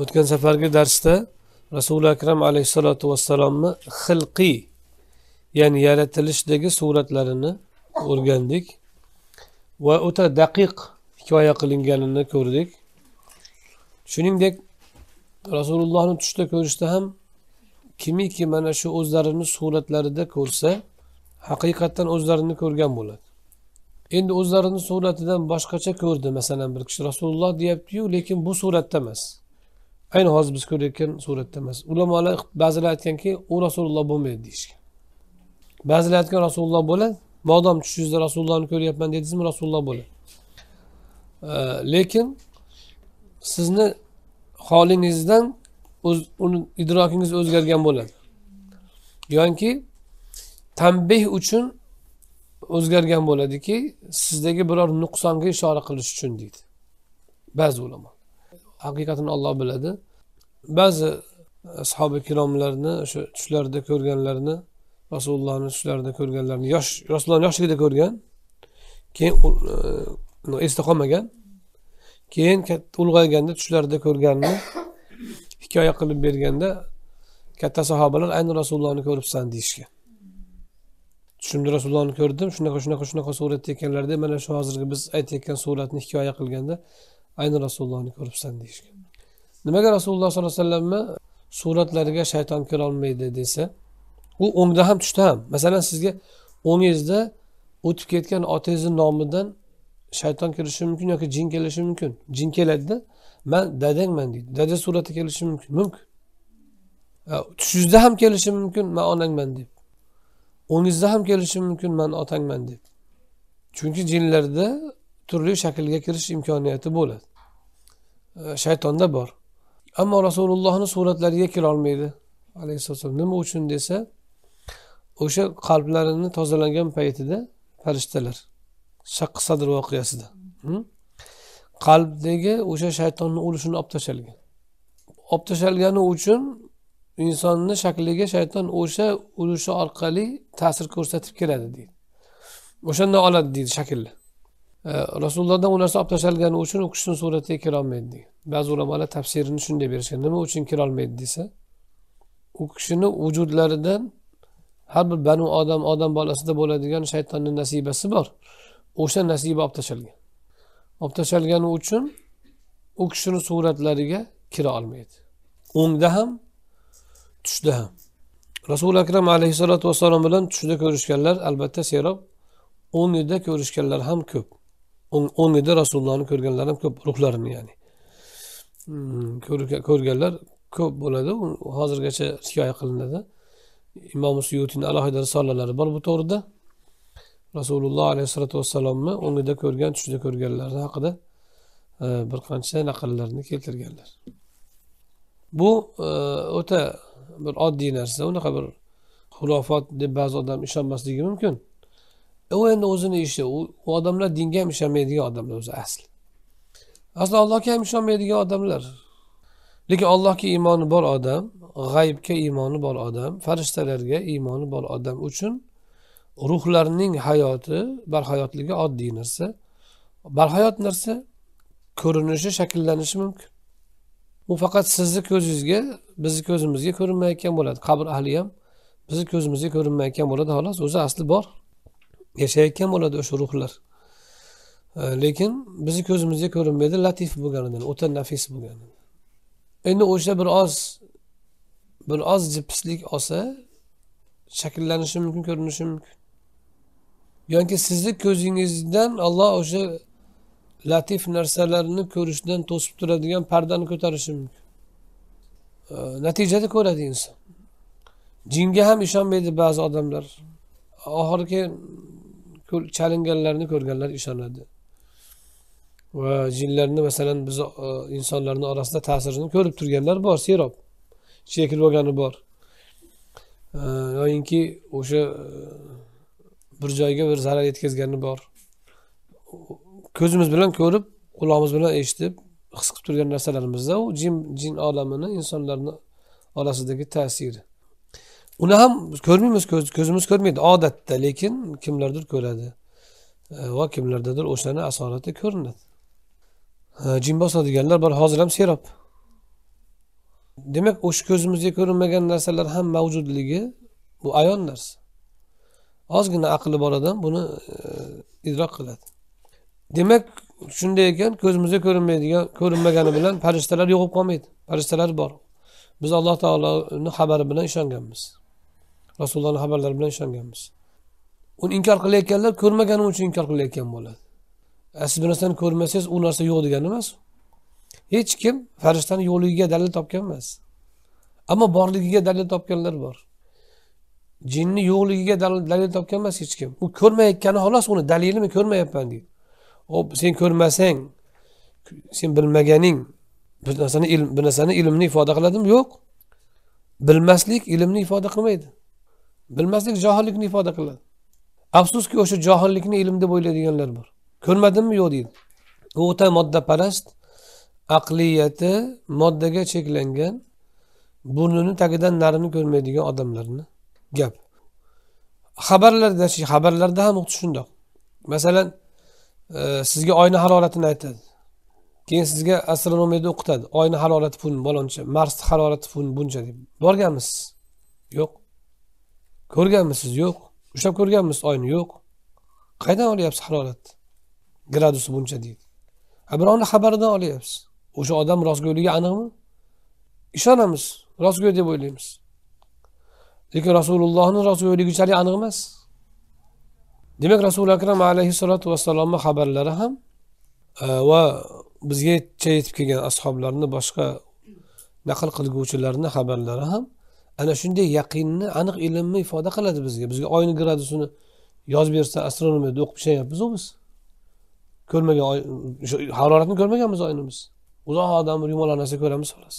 o'tgan safargi darsda rasuli akram alayhissalotu vassalomni xilqiy ya'ni yaratilishdagi suratlarini o'rgandik va o'ta daqiq hikoya qilinganini ko'rdik shuningdek rasulullohni tushda ko'rishda ham kimiki mana shu o'zlarini suratlarida ko'rsa haqiqatdan o'zlarini ko'rgan bo'ladi endi o'zlarini suratidan boshqacha ko'rdi masalan bir kishi rasululloh deyaptiyu lekin bu suratda emas ayni hozir biz ko'rayotgan suratda emas ulamolar ba'zilar aytganki u rasululloh bo'lmaydi deyishgan ba'zilar aytgan rasululloh bo'ladi modom tushingizda rasulullohni ko'ryapman dedingizmi rasululloh bo'ladi lekin sizni holingizdan uni idrokingiz o'zgargan bo'ladi yoki tanbeh uchun o'zgargan bo'ladiki sizdagi biror nuqsonga ishora qilish uchun deydi ba'zi ulamo haqiqatini olloh biladi ba'zi ashobi ikromlarni o'sha tushlarida ko'rganlarini rasulullohni tushlarida ko'rganlarini yosh rasulullohni yoshligida ko'rgan keyin e, esda qolmagan keyin katta ulg'ayganda tushlarida ko'rganini hikoya qilib berganda katta sahobalar ayni rasulullohni ko'ribsan deyishgan tushimda rasulullohni ko'rdim shunaqa shunaqa shunaqa suratda ekanlarda mana shu hozirgi biz aytayotgan suratni hikoya qilganda ayni rasulullohni ko'ribsan deyishgan nimaga rasululloh sollallohu alayhi vasallamni suratlariga shayton kirolmaydi desa u o'ngda ham tushda ham masalan sizga o'ngingizda o'tib ketgan otangizni nomidan shayton kirishi mumkin yoki jin kelishi mumkin jin keladida man dadangman deydi dada surati kelishi mumkin mumkin tushingizda ham kelishi mumkin man onangman deb o'ngizda ham kelishi mumkin man otangman deb chunki jinlarda turli shaklga kirish imkoniyati bo'ladi shaytonda bor ammo rasulullohni suratlariga kirolmaydi alayhissalom nima uchun desa o'sha qalblarini tozalangan paytida farishtalar shaqqi sadr voqeasida hm? qalbdagi o'sha shaytonni ulushini olib tashlgan olib tashlagani uchun insonni shakliga shayton o'sha ulushi orqali ta'sir ko'rsatib keladi deydi o'shandan oladi deydi shakllar rasulullohdan u narsa olib tashlalgani uchun u kishini suratiga kirolmaydi degan ba'zi ulamolar tafsirini shunday berishgan nima uchun kirolmaydi desa u kishini vujudlaridan har bir banu odam odam bolasida bo'ladigan shaytonni nasibasi bor o'sha nasiba olib tashlgan olib tashlgani uchun u kishini suratlariga kira olmaydi o'ngda ham tushda ham rasuli akram alayhissalotu vassalom bilan tushda ko'rishganlar albatta serob o'ngida ko'rishganlar ham ko'p o'ngida rasulullohni ko'rganlar ham ko'p ruhlarini ya'ni hmm, ko'rganlar ko'p bo'ladi hozirgacha hikoya qilinadi imom suyutini alohida risolalari bor bu to'g'rida rasululloh alayhissalotu vassalomni o'ngida ko'rgan tushida ko'rganlari haqida e, bir qancha naqllarni keltirganlar bu e, o'ta bir oddiy narsa unaqa bir xurofot deb ba'zi odam ishonmasligi mumkin E, u endi o'zini ishi u odamlar dinga ham ishonmaydigan odamlar o'zi asli asli allohga ham ishonmaydigan odamlar lekin allohga iymoni bor odam g'aybga iymoni bor odam farishtalarga iymoni bor odam uchun ruhlarning hayoti barhayotligi oddiy narsa barhayot narsa ko'rinishi shakllanishi mumkin u faqat sizni ko'zingizga bizni ko'zimizga ko'rinmayotgan bo'ladi qabr ahli ham bizni ko'zimizga ko'rinmayotgan bo'ladi xolos o'zi asli bor yashayotgan bo'ladi o'sha ruhlar lekin bizni ko'zimizga ko'rinmaydi latif bo'lganidan o'ta nafis bo'lgan endi o'sha bir oz bir oz jipslik olsa shakllanishi mumkin ko'rinishi mumkin yoki sizni ko'zingizdan olloh o'sha latif narsalarni ko'rishdan to'sib turadigan pardani ko'tarishi mumkin natijada ko'radi inson jinga ham ishonmaydi ba'zi odamlar oxirgi chalinganlarni ko'rganlar ishonadi va jinlarni masalan biz insonlarni orasida ta'sirini ko'rib turganlar bor serob shekil bo'lgani bor yoyinki o'sha e, bir joyga bir zarar yetkazgani bor ko'zimiz bilan ko'rib qulog'imiz bilan eshitib his qilib turgan narsalarimizda u jin jin olamini insonlarni orasidagi ta'siri uni ham ko'rmaymiz ko'z, ko'zimiz ko'rmaydi odatda lekin kimlardir ko'radi e, va kimlardadir o'shani asorati ko'rinadi e, jin bosadiganlar bor hozir ham serob demak o'sha ko'zimizga ko'rinmagan narsalar ham mavjudligi bu ayon narsa ozgina aqli bor odam buni e, idrok qiladi demak shunday ekan ko'zimizga ko'rinmaydigan ko'rinmagani bilan farishtalar yo'q bo'lib qolmaydi farishtalar bor biz alloh taoloni xabari bilan ishonganmiz rasulullohni xabarlari bilan ishonganmiz uni inkor qilayotganlar ko'rmagani uchun inkor qilayotgan bo'ladi siz bir narsani ko'rmasangiz u narsa yo'q degani emas hech kim farishtani yo'qligiga dalil topgan emas ammo borligiga dalil topganlar bor jinni yo'qligiga dalil topgan emas hech kim u ko'rmayotgani xolos uni dalilimi ko'rmayapman deydi hop sen ko'rmasang sen bilmaganing bir narsani ilm bir narsani ilmni ifoda qiladimi yo'q bilmaslik ilmni ifoda qilmaydi bilmaslik johillikni ifoda qiladi afsuski o'sha johillikni ilm deb o'ylaydiganlar bor ko'rmadimmi yo'q deydi u o'ta moddaparast aqliyati moddaga cheklangan burnini tagidan narini ko'rmaydigan odamlarni gap xabarlarda xabarlarda ham xuddi shundoq masalan e, sizga oyna haroratini aytadi keyin sizga astronomiyada o'qitadi oyni harorati bun baloncha marsni harorati bun buncha deb borganmisiz yo'q ko'rganmisiz yo'q ushlab ko'rganmisiz oyni yo'q qayerdan olyapsiz haroratni gradusi buncha deydi a birovni xabaridan olyapsiz o'sha odam rostgo'yligi aniqmi ishonamiz rostgo'y deb o'ylaymiz lekin rasulullohni rostgo'yligichalik aniq emas demak rasuli akram alayhissalotu vassalomni xabarlari ham e, va bizgacha yetib kelgan ashoblarni boshqa naql qilguvchilarni xabarlari ham ana shunday yaqinni aniq ilmni ifoda qiladi bizga bizga oyni gradusini yozib bersa astronomiyada o'qib ishlayapmizu biz ko'rmagan oy haroratni ko'rmaganmiz oyni biz uzoqdan bir yumalon narsa ko'ramiz xolos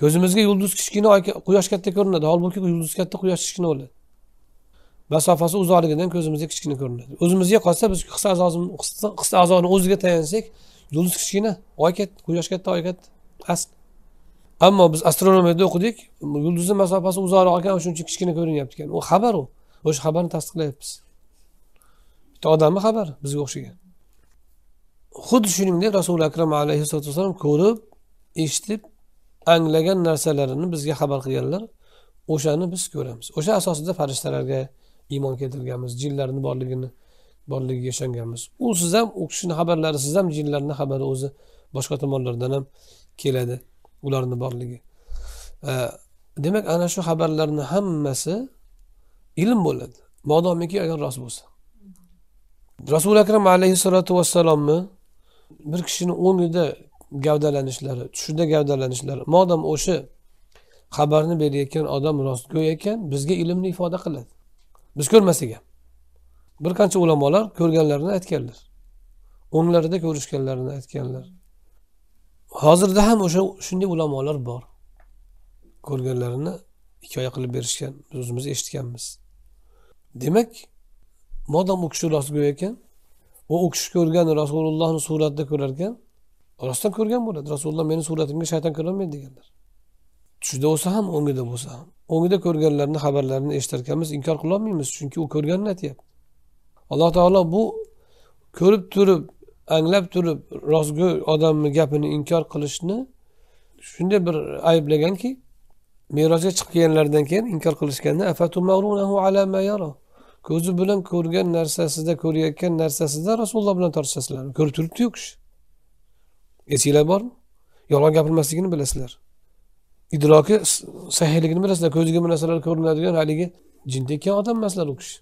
ko'zimizga yulduz kichkina oy quyosh katta ko'rinadi holbuki yulduz katta quyosh kichkina bo'ladi masofasi uzoqligidan ko'zimizga kichkina ko'rinadi o'zimizga qolsa biz his a'zoni o'ziga tayansak yulduz kichkina oy katta quyosh katta oy katta asl ammo biz astronomiyada o'qidik yulduzni masofasi uzoqroq ekan shuning uchun kichkina ko'rinyapti ekan u xabar u o'sha xabarni tasdiqlayapmiz bitta odamni xabari bizga o'xshagan xuddi shuningdek rasuli akram alayhissalotu vassalom ko'rib eshitib anglagan narsalarini bizga xabar qilganlar o'shani biz ko'ramiz o'sha asosida farishtalarga iymon keltirganmiz jinlarni borligini borligiga ishonganmiz u siz ham u kishini xabarlari siz ham jinlarni xabari o'zi boshqa tomonlardan ham keladi ularni borligi demak ana shu xabarlarni hammasi ilm bo'ladi modomiki agar rost bo'lsa rasuli akram alayhissalotu vassalomni bir kishini o'ngida gavdalanishlari tushida gavdalanishlari modam o'sha xabarni berayotgan odam rostgo'y ekan bizga ilmni ifoda qiladi biz ko'rmasak ham bir qancha ulamolar ko'rganlarini aytganlar o'nglarida ko'rishganlarini aytganlar hozirda ham o'sha shunday ulamolar bor ko'rganlarini hikoya qilib berishgan biz o'zimiz eshitganmiz demak modom u kishi rostgo'y ekan u u kishi ko'rgan rasulullohni suratida ko'rar ekan rostdan ko'rgan bo'ladi rasululloh meni suratimga shayton ko'rolmaydi deganlar tushida bo'lsa ham o'ngida bo'lsa ham o'ngida ko'rganlarni xabarlarini eshitar ekanmiz inkor qilolmaymiz chunki u ko'rganini aytyapti alloh taolo bu ko'rib turib anglab turib rostgo'y odamni gapini inkor qilishni shunday bir ayblaganki merosga chiqib kelganlaridan keyin inkor qilishganda ko'zi bilan ko'rgan narsasida ko'rayotgan narsasida rasululloh bilan tortishasizlar ko'rib turibdiyu kishi esinglar bormi yolg'on gapirmasligini bilasizlar idroki sahiyligini bilasizlar ko'ziga bu narsalar ko'rinadigan haligi jindekan odam emaslar u kishi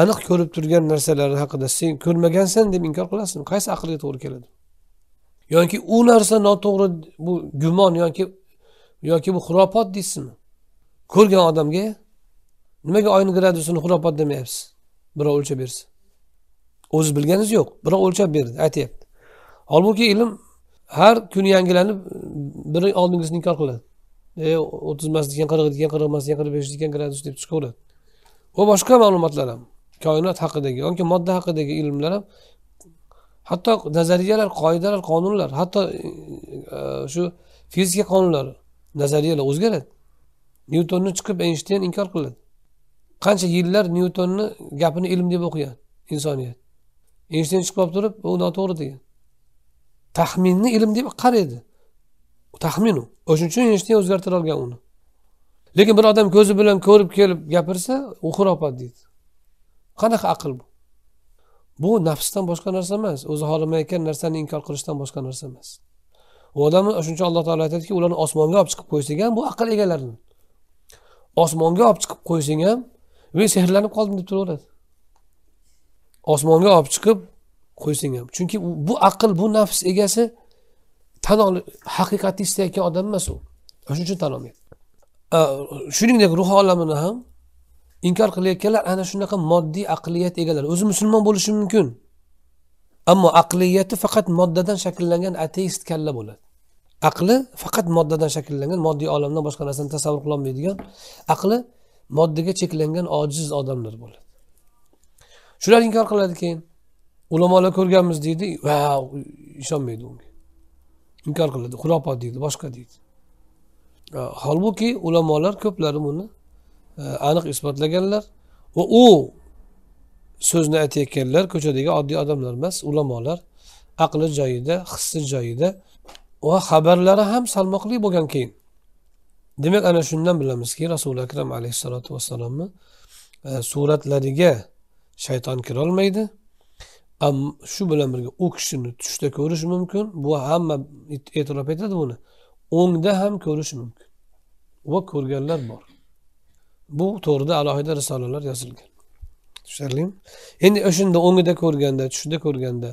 aniq ko'rib turgan narsalari haqida sen ko'rmagansan deb inkor qilasizmi qaysi aqlga to'g'ri keladi yoki u narsa noto'g'ri bu gumon yoki yoki bu xurofot deysizmi ko'rgan odamga nimaga oyni gradusini xurofot demayapsiz birov o'lchab bersa o'zi bilganingiz yo'q birov o'lchab berdi aytyapti holbuki ilm har kuni yangilanib biri oldingisini inkor qiladi e o'ttiz emas degan qirq degan qirq emas degan qirq besh degan gradus deb chiqaveradi va boshqa ma'lumotlar ham koinot haqidagi yoki modda haqidagi ilmlar ham hatto nazariyalar qoidalar qonunlar hatto e, shu fizika qonunlari nazariyalar o'zgaradi nyutonni chiqib eynshteyn inkor qiladi qancha yillar nyutonni gapini ilm deb o'qigan insoniyat eynshteyn chiqib olib turib u noto'g'ri degan taxminni ilm deb qaraydi taxmin u o'shaning uchun eynshteyn o'zgartira olgan uni lekin bir odam ko'zi bilan ko'rib kelib gapirsa u xurofat deydi qanaqa aql bu bu nafsdan boshqa narsa emas o'zi xohlamayotgan narsani inkor qilishdan boshqa narsa emas u odamni shuncha alloh taolo aytadiki ularni osmonga olib chiqib qo'ysang ham bu aql egalarini osmonga olib chiqib qo'ysang ham men sehrlanib qoldim deb turaveradi osmonga olib chiqib qo'ysang ham chunki bu aql bu nafs egasi tan ol haqiqatni istayotgan odam emas u shuning uchun tan olmaydi shuningdek ruh olamini ham inkor qilayotganlar ana shunaqa moddiy aqliyat egalari o'zi musulmon bo'lishi mumkin ammo aqliyati faqat moddadan shakllangan ateist kalla bo'ladi aqli faqat moddadan shakllangan moddiy olamdan boshqa narsani tasavvur qilolmaydigan aqli moddaga cheklangan ojiz odamlar bo'ladi shular inkor qiladi keyin ulamolar ko'rganmiz deydi va ishonmaydi unga inkor qiladi xurofot deydi boshqa deydi holbuki ulamolar ko'plari buni E, aniq isbotlaganlar va u so'zni aytayotganlar ko'chadagi oddiy odamlar emas ulamolar aqli joyida hissi joyida va xabarlari ham salmoqli bo'lgan keyin demak ana shundan bilamizki rasuli akram alayhissalotu vassalomni e, suratlariga shayton kirolmaydi shu bilan birga u kishini tushda ko'rish mumkin bu hamma e'tirof etadi buni o'ngda ham ko'rish mumkin va ko'rganlar bor bu to'g'rida alohida risolalar yozilgan tushunarlimi endi o'shanda o'ngida ko'rganda tushida ko'rganda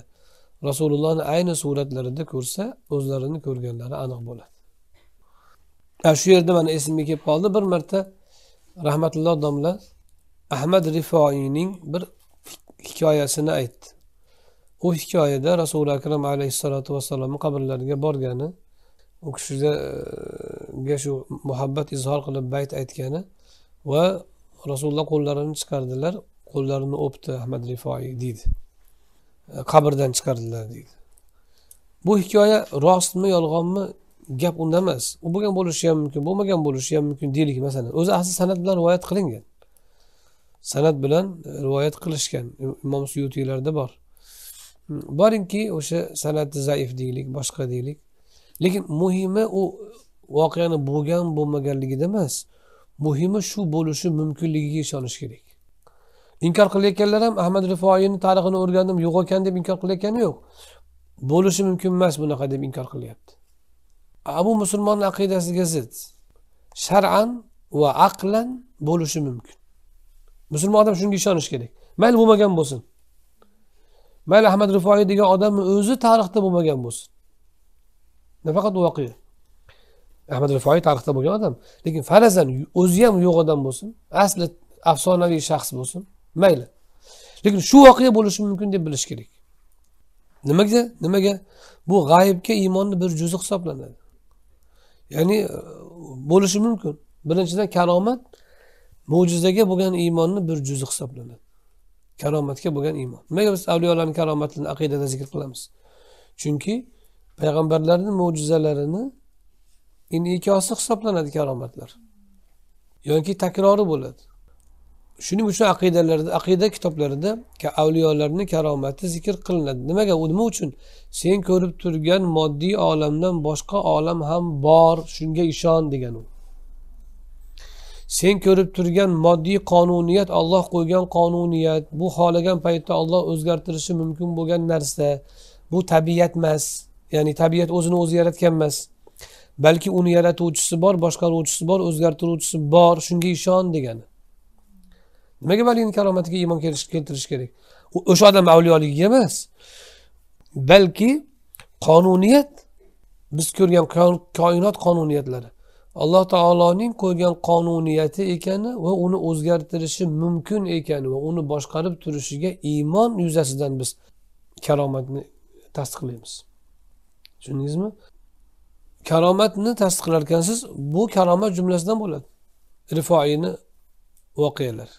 rasulullohni ayni suratlarida ko'rsa o'zlarini ko'rganlari aniq bo'ladi shu yerda mana esimga kelib qoldi bir marta rahmatulloh domla ahmad rifoiyning bir hikoyasini aytdi u hikoyada rasuli akram alayhissalotu vassalomni qabrlariga borgani u kishiga e, shu muhabbat izhor qilib bayt aytgani va rasululloh qo'llarini chiqardilar qo'llarini o'pdi ahmad rifoiy deydi e, qabrdan chiqardilar deydi bu hikoya rostmi yolg'onmi gap unda emas u bo'lgan bo'lishi ham mumkin bo'lmagan bo'lishi ham mumkin deylik masalan o'zi asli san'at bilan rivoyat qilingan san'at bilan e, rivoyat qilishgan imom suyutiylarda bor hmm, boringki o'sha san'ati zaif deylik boshqa deylik lekin muhimi u voqeani bo'lgan bo'lmaganligida emas muhimi shu bo'lishi mumkinligiga ishonish kerak inkor qilayotganlar ham ahmad rifoiyni tarixini o'rgandim yo'q ekan deb inkor qilayotgani yo'q bo'lishi mumkin emas bunaqa deb inkor qilyapti abu musulmonni aqidasiga zid shar'an va aqlan bo'lishi mumkin musulmon odam shunga ishonishi kerak mayli bo'lmagan bo'lsin mayli ahmad rifoiy degan odamni o'zi tarixda bo'lmagan bo'lsin nafaqat voqea ahmad rifoiy tarixda bo'lgan odam lekin farazan o'zi ham yo'q odam bo'lsin asli afsonaviy shaxs bo'lsin mayli lekin shu voqea bo'lishi mumkin deb bilish kerak nimaga nimaga bu g'ayibga iymonni bir juzi hisoblanadi ya'ni e, bo'lishi mumkin birinchidan karomat mo'jizaga bo'lgan iymonni bir juzi hisoblanadi karomatga bo'lgan iymon nimaga biz avliyolarni karomatini aqidada zikr qilamiz chunki payg'ambarlarni mo'jizalarini endi hisoblanadi karomatlar yoki takrori bo'ladi shuning uchun aqidalarda aqida kitoblarida avliyolarni karomati zikr qilinadi nimaga u nima uchun sen ko'rib turgan moddiy olamdan boshqa olam ham bor shunga ishon degan u sen ko'rib turgan moddiy qonuniyat olloh qo'ygan qonuniyat bu xohlagan paytda olloh o'zgartirishi mumkin bo'lgan narsa bu tabiat emas ya'ni tabiat o'zini o'zi yaratgan emas balki uni yaratuvchisi bor boshqaruvchisi bor o'zgartiruvchisi bor shunga ishon degani nimaga valini karomatiga iymon keltirish kerak o'sha odam avliyoligiga emas balki qonuniyat biz ko'rgan koinot qonuniyatlari alloh taoloning qo'ygan qonuniyati ekani va uni o'zgartirishi mumkin ekani va uni boshqarib turishiga iymon yuzasidan biz karomatni tasdiqlaymiz tushundingizmi karomatni tasdiqlar ekansiz bu karomat jumlasidan bo'ladi rifoiyni voqealar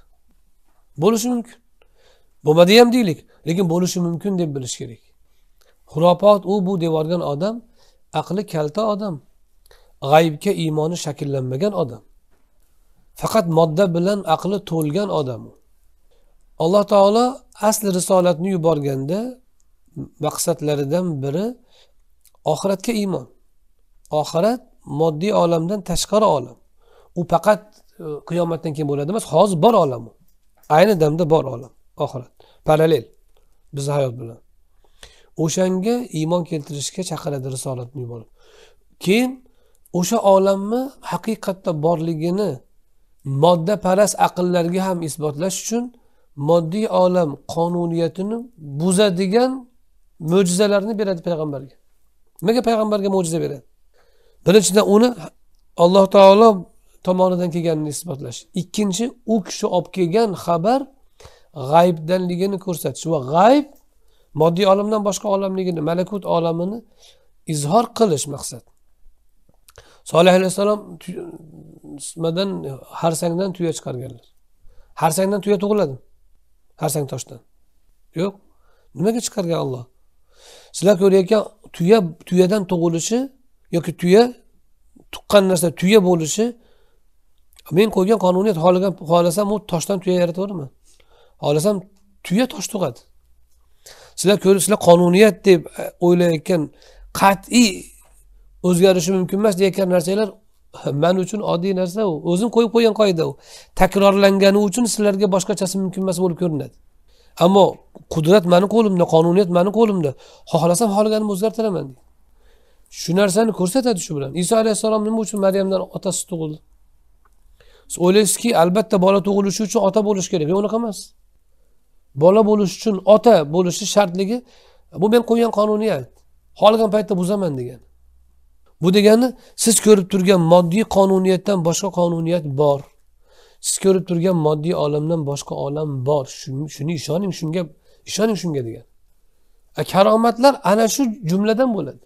bo'lishi mumkin bo'lmadi ham deylik lekin bo'lishi mumkin deb bilish kerak xurofot u bu deb yuborgan odam aqli kalta odam g'aybga iymoni shakllanmagan odam faqat modda bilan aqli to'lgan odam alloh taolo asli risolatni yuborganda maqsadlaridan biri oxiratga iymon oxirat moddiy olamdan tashqari olam u faqat e, qiyomatdan keyin bo'ladi emas hozir bor olam u ayni damda bor olam oxirat parallel bizni hayot bilan o'shanga iymon keltirishga chaqiradi risolatni yuborib keyin o'sha olamni haqiqatda borligini modda parast aqllarga ham isbotlash uchun moddiy olam qonuniyatini buzadigan mo'jizalarni beradi payg'ambarga nimaga payg'ambarga mo'jiza beradi birinchidan uni alloh taolo tomonidan kelganini isbotlash ikkinchi u kishi olib kelgan xabar g'aybdanligini ko'rsatish va g'ayb moddiy olamdan boshqa olamligini malakut olamini izhor qilish maqsad solih alayhissalom nimadan harsangdan tuya chiqarganlar harsangdan tuya tug'iladi harsang toshdan yo'q nimaga chiqargan olloh sizlar ko'rayotgan tuya tuyadan tug'ilishi yoki tuya tuqqan narsa tuya bo'lishi men qo'ygan qonuniyat xohlasam u toshdan tuya yarataveraman xohlasam tuya tosh tug'adi sizlar ko'rib sizlar qonuniyat deb e, o'ylayotgan qat'iy o'zgarishi mumkin emas deyayotgan narsalar man uchun oddiy narsa u o'zim qo'yib qo'ygan qoida u takrorlangani uchun sizlarga boshqachasi mumkin emas bo'lib ko'rinadi ammo qudrat mani qo'limda qonuniyat mani qo'limda xohlasam xohlaganimni o'zgartiraman shu narsani ko'rsatadi shu bilan iso alayhissalom nima uchun maryamdan otasiz tug'ildi siz o'ylaysizki albatta bola tug'ilishi uchun ota bo'lishi kerak yo'q unaqa emas bola bo'lish uchun ota bo'lishi shartligi bu men qo'ygan qonuniyat xohlagan paytda buzaman degan bu degani siz ko'rib turgan moddiy qonuniyatdan boshqa qonuniyat bor siz ko'rib turgan moddiy olamdan boshqa olam bor shuni ishoning shunga ishoning shunga degan karomatlar ana shu jumladan bo'ladi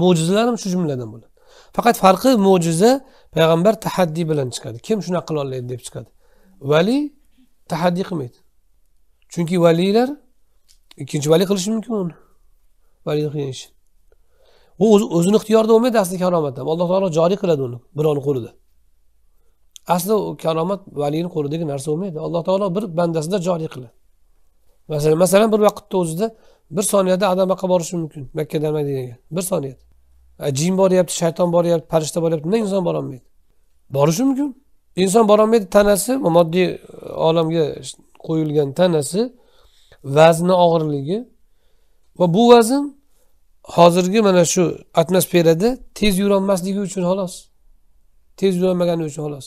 mo'jizalar ham shu jumladan bo'ladi faqat farqi mo'jiza payg'ambar tahaddiy bilan chiqadi kim shunaqa qiloladi deb chiqadi vali tahaddiy qilmaydi chunki valiylar ikkinchi vali qilishi mumkin uni vali qilgan ishi u o'zini ixtiyorida bo'lmaydi asli karomat ham alloh taolo joriy qiladi uni birovni qo'lida asli karomat valiyni qo'lidagi narsa bo'lmaydi alloh taolo bir bandasida joriy qiladi masalan masalan bir vaqtni o'zida bir soniyada adamaqa borishi mumkin makkadan madinaga bir soniyada E, jin boryapti shayton boryapti farishta boryapti nima inson borolmaydi borishi mumkin inson borolmaydi tanasi moddiy e, olamga qo'yilgan tanasi vazni og'irligi va bu vazn hozirgi mana shu atmosferada tez yurolmasligi uchun xolos tez yurolmagani uchun xolos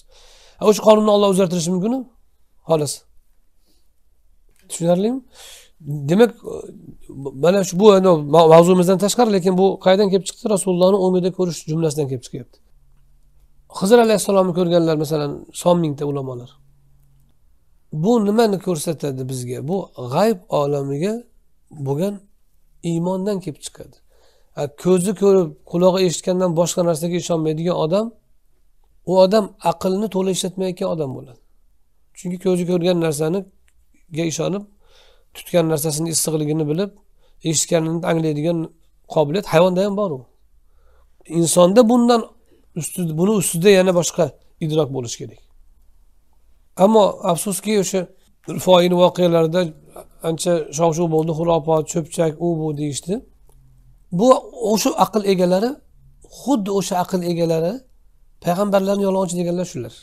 o'sha qonunni olloh o'zgartirishi mumkinmi xolos tushunarlimi demak mana shu bu mavzuimizdan tashqari lekin bu qayerdan kelib chiqdi rasulullohni o'ngida ko'rish jumlasidan kelib chiqyapti hizr alayhissalomni ko'rganlar masalan son mingta ulamolar bu nimani ko'rsatadi bizga bu g'ayb olamiga bo'lgan iymondan kelib chiqadi ko'zi ko'rib qulog'i eshitgandan boshqa narsaga ishonmaydigan odam u odam aqlni to'la ishlatmayotgan odam bo'ladi chunki ko'zi ko'rgan narsaniga ishonib tutgan narsasini issiqligini bilib eshitganini anglaydigan qobiliyat hayvonda ham bor u insonda bundan ustida buni ustida yana boshqa idrok bo'lishi kerak ammo afsuski o'sha foin voqealarda ancha shov shuv bo'ldi xurofot cho'pchak u bu deyishdi bu o'sha aql egalari xuddi o'sha aql egalari payg'ambarlarni yolg'onchi deganlar shular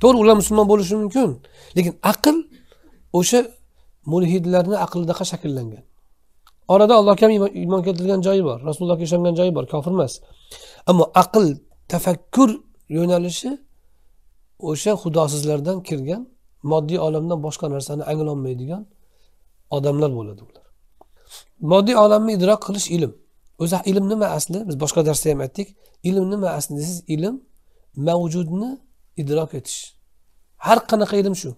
to'g'ri ular musulmon bo'lishi mumkin lekin aql o'sha mulhidlarni aqlidaqa shakllangan orada allohga ham iymon keltirgan joyi bor rasulullohga ishongan joyi bor kofir emas ammo aql tafakkur yo'nalishi o'sha xudosizlardan kirgan moddiy olamdan boshqa narsani anglolmaydigan odamlar bo'ladi ular moddiy olamni idrok qilish ilm o'zi ilm nima asli biz boshqa darsda ham aytdik ilm nima asli desangiz ilm mavjudni idrok etish har qanaqa ilm shu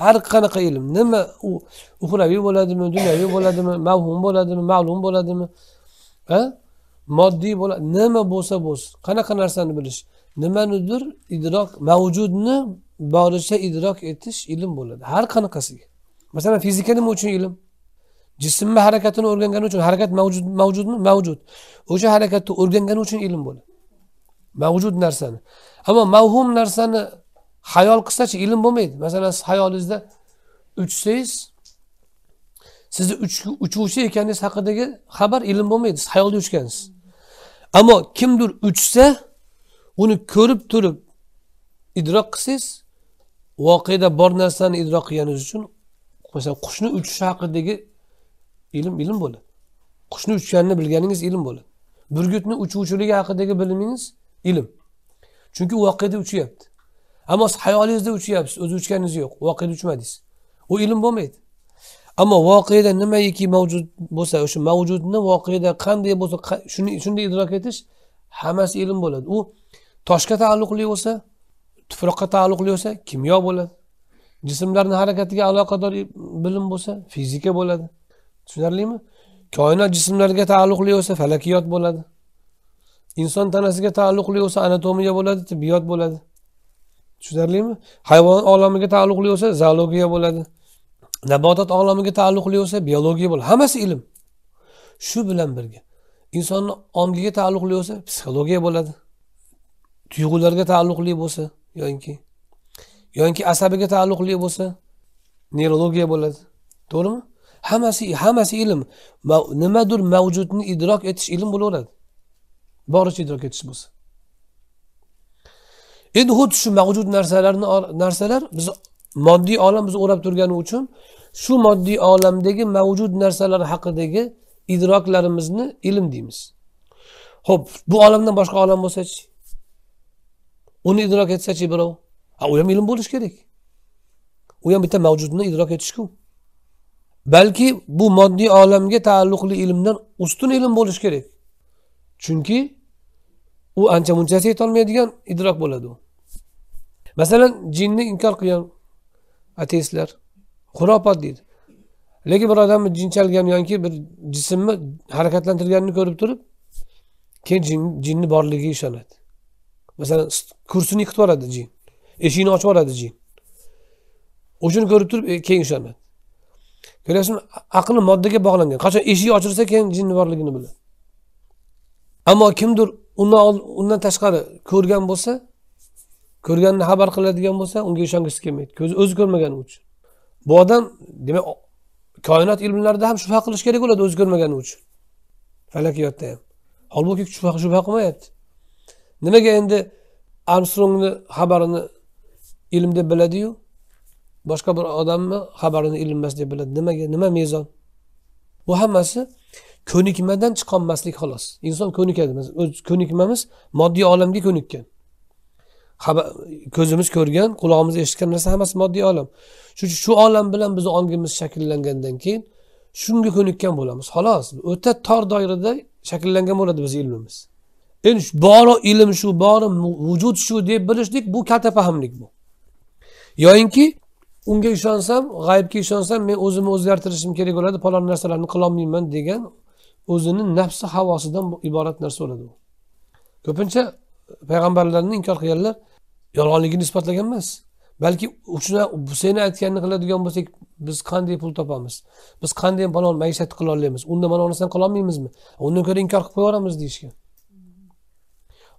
har qanaqa ilm nima u uxraviy bo'ladimi dunyoviy bo'ladimi mavhum bo'ladimi ma'lum bo'ladimi a moddiy bo'ladi nima bo'lsa bo'lsin qanaqa narsani bilish nimanidir idrok mavjudni boricha idrok etish ilm bo'ladi har qanaqasiga masalan fizika nima uchun ilm jismni harakatini o'rgangani uchun harakat mavjud mavjudmi mavjud o'sha harakatni o'rgangani uchun ilm bo'ladi mavjud narsani ammo mavhum narsani hayol qilsachi ilm bo'lmaydi masalan siz hayolingizda uchsangiz sizni uchuvchi ekaningiz haqidagi xabar ilm bo'lmaydi siz hayolda uchgansiz ammo kimdir uchsa uni ko'rib turib idrok qilsangiz voqeda bor narsani idrok qilganingiz uchun masalan qushni uchishi haqidagi ilm ilm bo'ladi qushni uchganini bilganingiz ilm bo'ladi burgutni uchuvchiligi haqidagi bilimingiz ilm chunki u voqeda uchyapti ammo siz xayolingizda uchyapsiz o'zi uchganingiz yo'q voqeda uchmadingiz u ilm bo'lmaydi ammo voqeda nimaiki mavjud bo'lsa o'sha mavjudni voqeda qanday bo'lsa shuni shunday idrok etish hammasi ilm bo'ladi u toshga taalluqli bo'lsa tuproqqa taalluqli bo'lsa kimyo bo'ladi jismlarni harakatiga aloqador bilim bo'lsa fizika bo'ladi tushunarlimi koinot jismlarga taalluqli bo'lsa falakiyot bo'ladi inson tanasiga taalluqli bo'lsa anatomiya bo'ladi tibbiyot bo'ladi tushunarlimi hayvon olamiga taalluqli bo'lsa zoologiya bo'ladi nabotot olamiga taalluqli bo'lsa biologiya bo'ladi hammasi ilm shu bilan birga insonni ongiga taalluqli bo'lsa psixologiya bo'ladi tuyg'ularga taalluqli bo'lsa yoki yoki asabiga taalluqli bo'lsa nevrologiya bo'ladi to'g'rimi hammasi hammasi ilm nimadir mavjudni idrok etish ilm bo'laveradi boricha idrok etish bo'lsa endi xuddi shu mavjud narsalarni narsalar biz moddiy olam bizni o'rab turgani uchun shu moddiy olamdagi mavjud narsalar haqidagi idroklarimizni ilm deymiz ho'p bu olamdan boshqa olam bo'lsachi uni idrok etsachi birov ha u ham ilm bo'lishi kerak u ham bitta mavjudni idrok etishku balki bu moddiy olamga taalluqli ilmdan ustun ilm bo'lishi kerak chunki u ancha munchasi yetolmaydigan idrok bo'ladi u masalan jinni inkor qilgan ateistlar xurofot deydi lekin bir odamni jin chalgan yoki bir jismni harakatlantirganini ko'rib turib keyin jinni borligiga ishonadi masalan kursini yiqitib yuboradi jin eshikni ochib yuboradi jin o'shani ko'rib turib e, keyin ishonadi ko'ryapsizmi aqli moddaga bog'langan qachon eshik ochilsa keyin jinni borligini biladi ammo kimdir undan undan tashqari ko'rgan bo'lsa ko'rganini xabar qiladigan bo'lsa unga ishongisi kelmaydi ko'zi o'zi ko'rmagani uchun bu odam demak koinot ilmlarida ham shubha qilish kerak bo'ladi o'zi ko'rmagani uchun falakiyotda ham holbuki shubha shubha qilmayapti nimaga endi armstrongni xabarini ilm deb biladiyu boshqa bir odamni xabarini ilm emas deb biladi nimaga nima mezon bu hammasi ko'nikmadan chiqolmaslik xolos inson ko'nikadi o'z ko'nikmamiz moddiy olamga ko'nikkan ko'zimiz ko'rgan qulog'imiz eshitgan narsa hammasi moddiy olam shu shu olam bilan bizni ongimiz shakllangandan keyin shunga ko'nikkan bo'lamiz xolos o'ta tor doirada shakllangan bo'ladi bizni ilmimiz endi bor ilm shu bor vujud shu deb bilishlik bu katta fahmlik bu yoyinki unga ishonsam g'aybga ishonsam men o'zimni o'zgartirishim kerak bo'ladi palon narsalarni qilolmayman degan o'zini nafsi havosidan iborat narsa bo'ladi u ko'pincha payg'ambarlarni inkor qilganlar yolg'onligini isbotlagan emas balki shuni seni aytganini qiladigan bo'lsak biz qanday pul topamiz biz qanday falon maishat qila olamiz unda mana bunarsani qilolmaymizmi undan ko'ra inkor qilib qo'yaveramiz deyishgan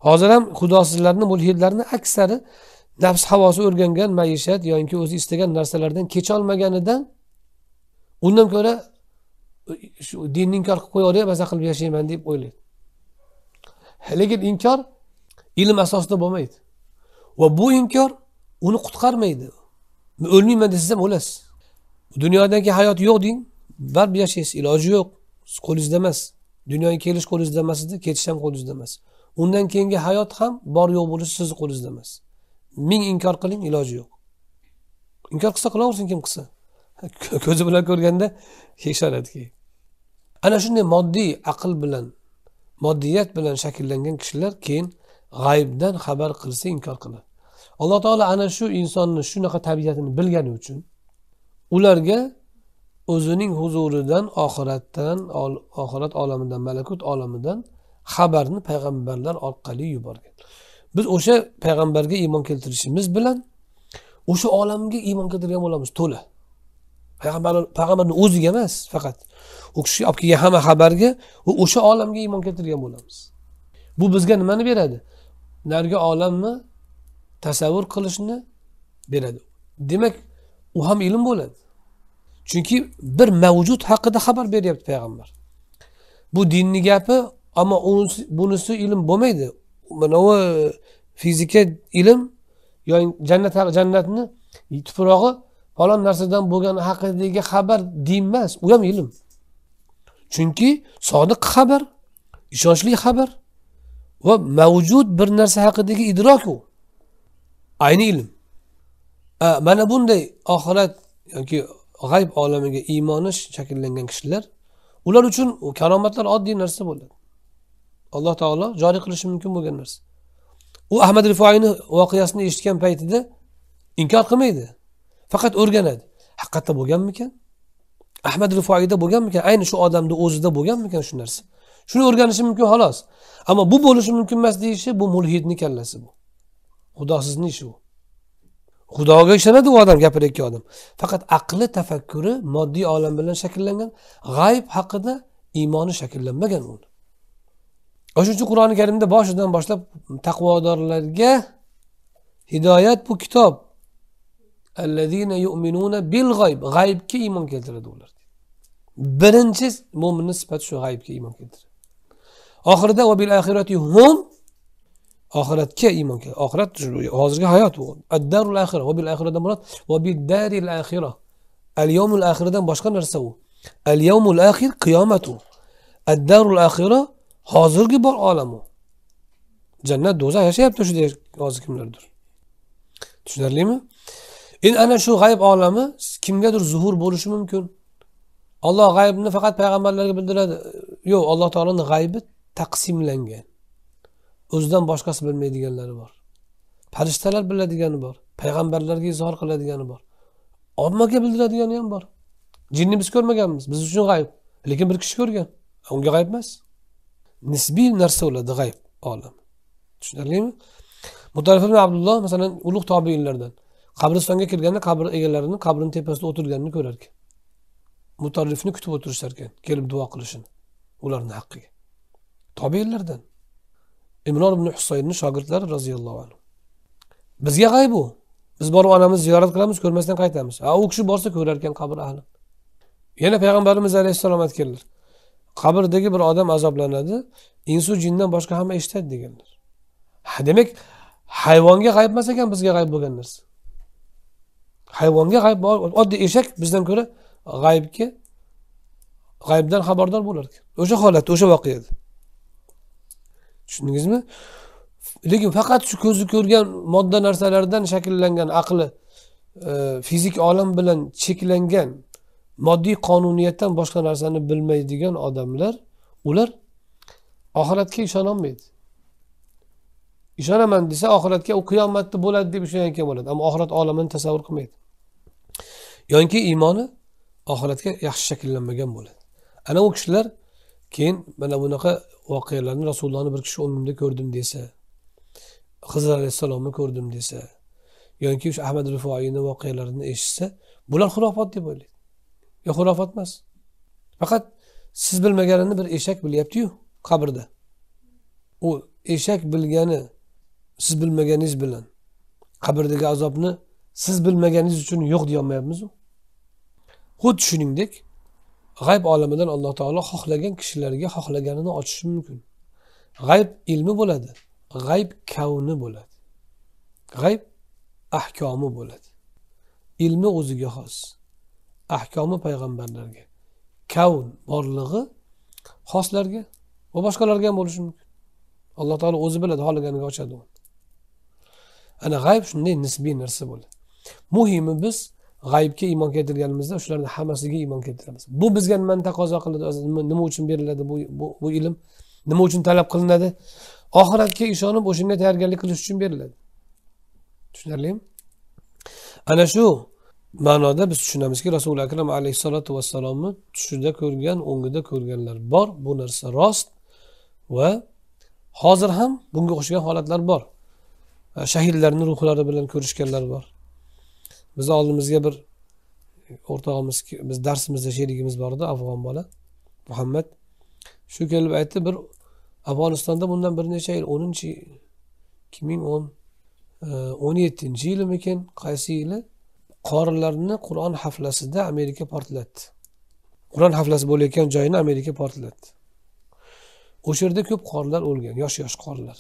hozir ham xudosizlarni mulhidlarni aksari nafs havosi o'rgangan maishat yoki o'zi istagan narsalardan kecholmaganidan undan ko'ra shu dinni inkor qilib qo'yaverib maza qilib yashayman deb o'ylaydi lekin inkor ilm asosida bo'lmaydi va bu inkor uni qutqarmaydi o'lmayman desangiz ham o'lasiz dunyodagi hayot yo'q deng baribir yashaysiz iloji yo'q qo'lingizda emas dunyoga kelish qo'lingizda emas edi ketish ham qo'lingizda emas undan keyingi hayot ham bor yo'q bo'lishi sizni qo'lingizda emas ming inkor qiling iloji yo'q inkor qilsa qilaversin kim qilsa ko'zi bilan ko'rganda yeyishadi ana shunday moddiy aql bilan moddiyat bilan shakllangan kishilar keyin g'aybdan xabar qilsa inkor qiladi alloh taolo ana shu insonni shunaqa tabiatini bilgani uchun ularga o'zining huzuridan oxiratdan oxirat olamidan malakut olamidan xabarni payg'ambarlar orqali yuborgan biz o'sha payg'ambarga iymon keltirishimiz bilan o'sha olamga iymon keltirgan bo'lamiz to'la payg'ambar payg'ambarni o'ziga emas faqat u kishiga olib kelgan hamma xabarga va o'sha olamga iymon keltirgan bo'lamiz bu bizga nimani beradi narigi olamni tasavvur qilishni beradi demak u ham ilm bo'ladi chunki bir mavjud haqida xabar beryapti payg'ambar bu dinni gapi ammo bunisi ilm bo'lmaydi manavi e, fizika ilm yo jannat jannatni tuprog'i falon narsadan bo'lgani haqidagi xabar din emas u ham ilm chunki sodiq xabar ishonchli xabar va mavjud bir narsa haqidagi idrok u ayni ilm e, mana bunday oxirat yoki g'ayb olamiga iymoni shakllangan kishilar ular uchun karomatlar oddiy narsa bo'ladi alloh taolo joriy qilishi mumkin bo'lgan narsa u ahmad rifoiyni voqeasini eshitgan paytida inkor qilmaydi faqat o'rganadi haqiqatda bo'lganmikan ahmad rifoiyda bo'lganmikan ayni shu odamni o'zida bo'lganmikan shu narsa shuni o'rganishi mumkin xolos ammo bu bo'lishi mumkin emas deyishi bu mulhidni kallasi bu xudosizni ishi u xudoga ishonadi u odam gapirayotgan odam faqat aqli tafakkuri moddiy olam bilan shakllangan g'ayb haqida iymoni shakllanmagan uni o'shaning uchun qur'oni karimda boshidan boshlab taqvodorlarga hidoyat bu kitob الذين يؤمنون بالغيب غيب كي ايمان كيدر دولار برنجز مؤمن نسبة شو غيب كي ايمان كيدر آخر ده وبالآخرة هم آخرت كي ايمان كيدر آخرت جلو وازرق حياته الدار الآخرة وبالآخرة ده مرات وبالدار الآخرة اليوم الآخرة ده باشقا نرسو اليوم الآخر قيامته الدار الآخرة حاضرق بار عالمه جنة دوزة هشي هبتو شو دير آزرق ملردر تشدر ليه endi ana shu g'ayb olami kimgadir zuhur bo'lishi mumkin olloh g'aybni faqat payg'ambarlarga bildiradi yo'q alloh taoloni g'aybi taqsimlangan o'zidan boshqasi bilmaydiganlari bor farishtalar biladigani bor payg'ambarlarga izhor qiladigani bor ommaga bildiradigani ham bor jinni biz ko'rmaganmiz biz uchun g'ayb lekin bir kishi ko'rgan unga g'ayb emas nisbiy narsa bo'ladi g'ayb olam tushunarlimi mutarif ibn abdulloh masalan ulug' tobeinlardan qabristonga kirganda qabr egalarini qabrini tepasida o'tirganini ko'rar mutarrifni kutib o'tirishar ekan kelib duo qilishini ularni haqqiga tobeinlardan imron ibn husaynni shogirdlari roziyallohu anhu bizga g'ayb u biz borib onamizni ziyorat qilamiz ko'rmasdan qaytamiz a u kishi borsa ko'rar ekan qabr ahli yana payg'ambarimiz alayhissalom aytganlar qabrdagi bir odam azoblanadi insu jindan boshqa hamma eshitadi deganlar demak hayvonga g'ayb emas ekan bizga g'ayb bo'lgan narsa hayvonga g'ayb bor oddiy eshak bizdan ko'ra g'aybga g'aybdan xabardor bo'lar ekan o'sha holat o'sha voqea edi tushundingizmi lekin faqat shu ko'zi ko'rgan modda narsalardan shakllangan aqli e, fizik olam bilan cheklangan moddiy qonuniyatdan boshqa narsani bilmaydigan odamlar ular oxiratga ishonolmaydi ishonaman desa oxiratga u qiyomatda bo'ladi deb ishonayotgan bo'ladi ammo oxirat olamini tasavvur qilmaydi yoki iymoni oxiratga yaxshi shakllanmagan bo'ladi ana u kishilar keyin mana bunaqa voqealarni rasulullohni bir kishi o'ngimda ko'rdim desa hizr alayhissalomni ko'rdim desa yoki o'sha ahmad rifoiyni voqealarini eshitsa bular xurofot deb o'ylaydi yo xurofot emas faqat siz bilmaganini bir eshak bilyaptiyu qabrda u eshak bilgani siz bilmaganingiz bilan qabrdagi azobni siz bilmaganingiz uchun yo'q deyolmayapmizu xuddi shuningdek g'ayb olamidan alloh taolo xohlagan kishilarga xohlaganini ochishi mumkin g'ayb ilmi bo'ladi g'ayb kavni bo'ladi g'ayb ahkomi bo'ladi ilmi o'ziga xos ahkomi payg'ambarlarga kavn borlig'i xoslarga va boshqalarga ham bo'lishi mumkin alloh taolo o'zi biladi xohlaganiga ochadi ana g'ayb shunday nisbiy narsa bo'ladi muhimi biz g'aybga iymon keltirganimizda shularni hammasiga iymon keltiramiz bu bizga nimani taqozo qiladi o'zi nima uchun beriladi bu, bu, bu ilm nima uchun talab qilinadi oxiratga ishonib o'shanga tayyorgarlik qilish uchun beriladi tushunarlimi ana shu ma'noda biz tushunamizki rasuli akram alayhissalotu vassalomni tushida ko'rgan o'ngida ko'rganlar bor bu narsa rost va hozir ham bunga o'xshagan holatlar bor shahidlarni ruhlari bilan ko'rishganlar bor bizni oldimizga bir o'rtog'imiz biz darsimizda sherigimiz bor edi afg'on bola muhammad shu kelib aytdi bir afg'onistonda bundan bir necha yil o'ninchi ikki ming o'n e, o'n yettinchi yilmikin qaysi yili qorilarni qur'on haflasida amerika portlatdi qur'on haflasi bo'layotgan joyini amerika portlatdi o'sha yerda ko'p qorilar o'lgan yosh yosh qorilar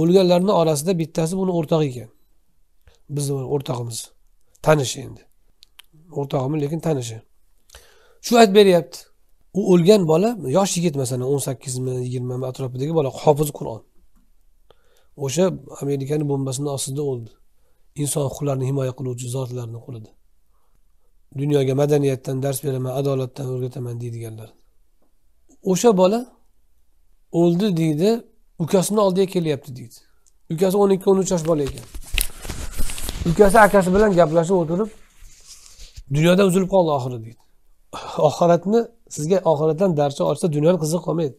o'lganlarni orasida bittasi buni o'rtog'i ekan bizni o'rtog'imiz tanishi endi o'rtog'imi lekin tanishi shu aytib beryapti u o'lgan bola yosh yigit masalan o'n sakkizmi yigirmami atrofidagi bola hofiz qur'on o'sha amerikani bombasini ostida o'ldi inson huquqlarini himoya qiluvchi zotlarni qo'lida dunyoga madaniyatdan dars beraman adolatdan o'rgataman deydiganlar o'sha bola o'ldi deydi ukasini oldiga kelyapti deydi ukasi o'n ikki o'n uch yosh bola ekan ukasi akasi bilan gaplashib o'tirib dunyoda uzilib qoldi oxiri deydi oxiratni sizga oxiratdan darcha ochsa dunyoni qiziq qolmaydi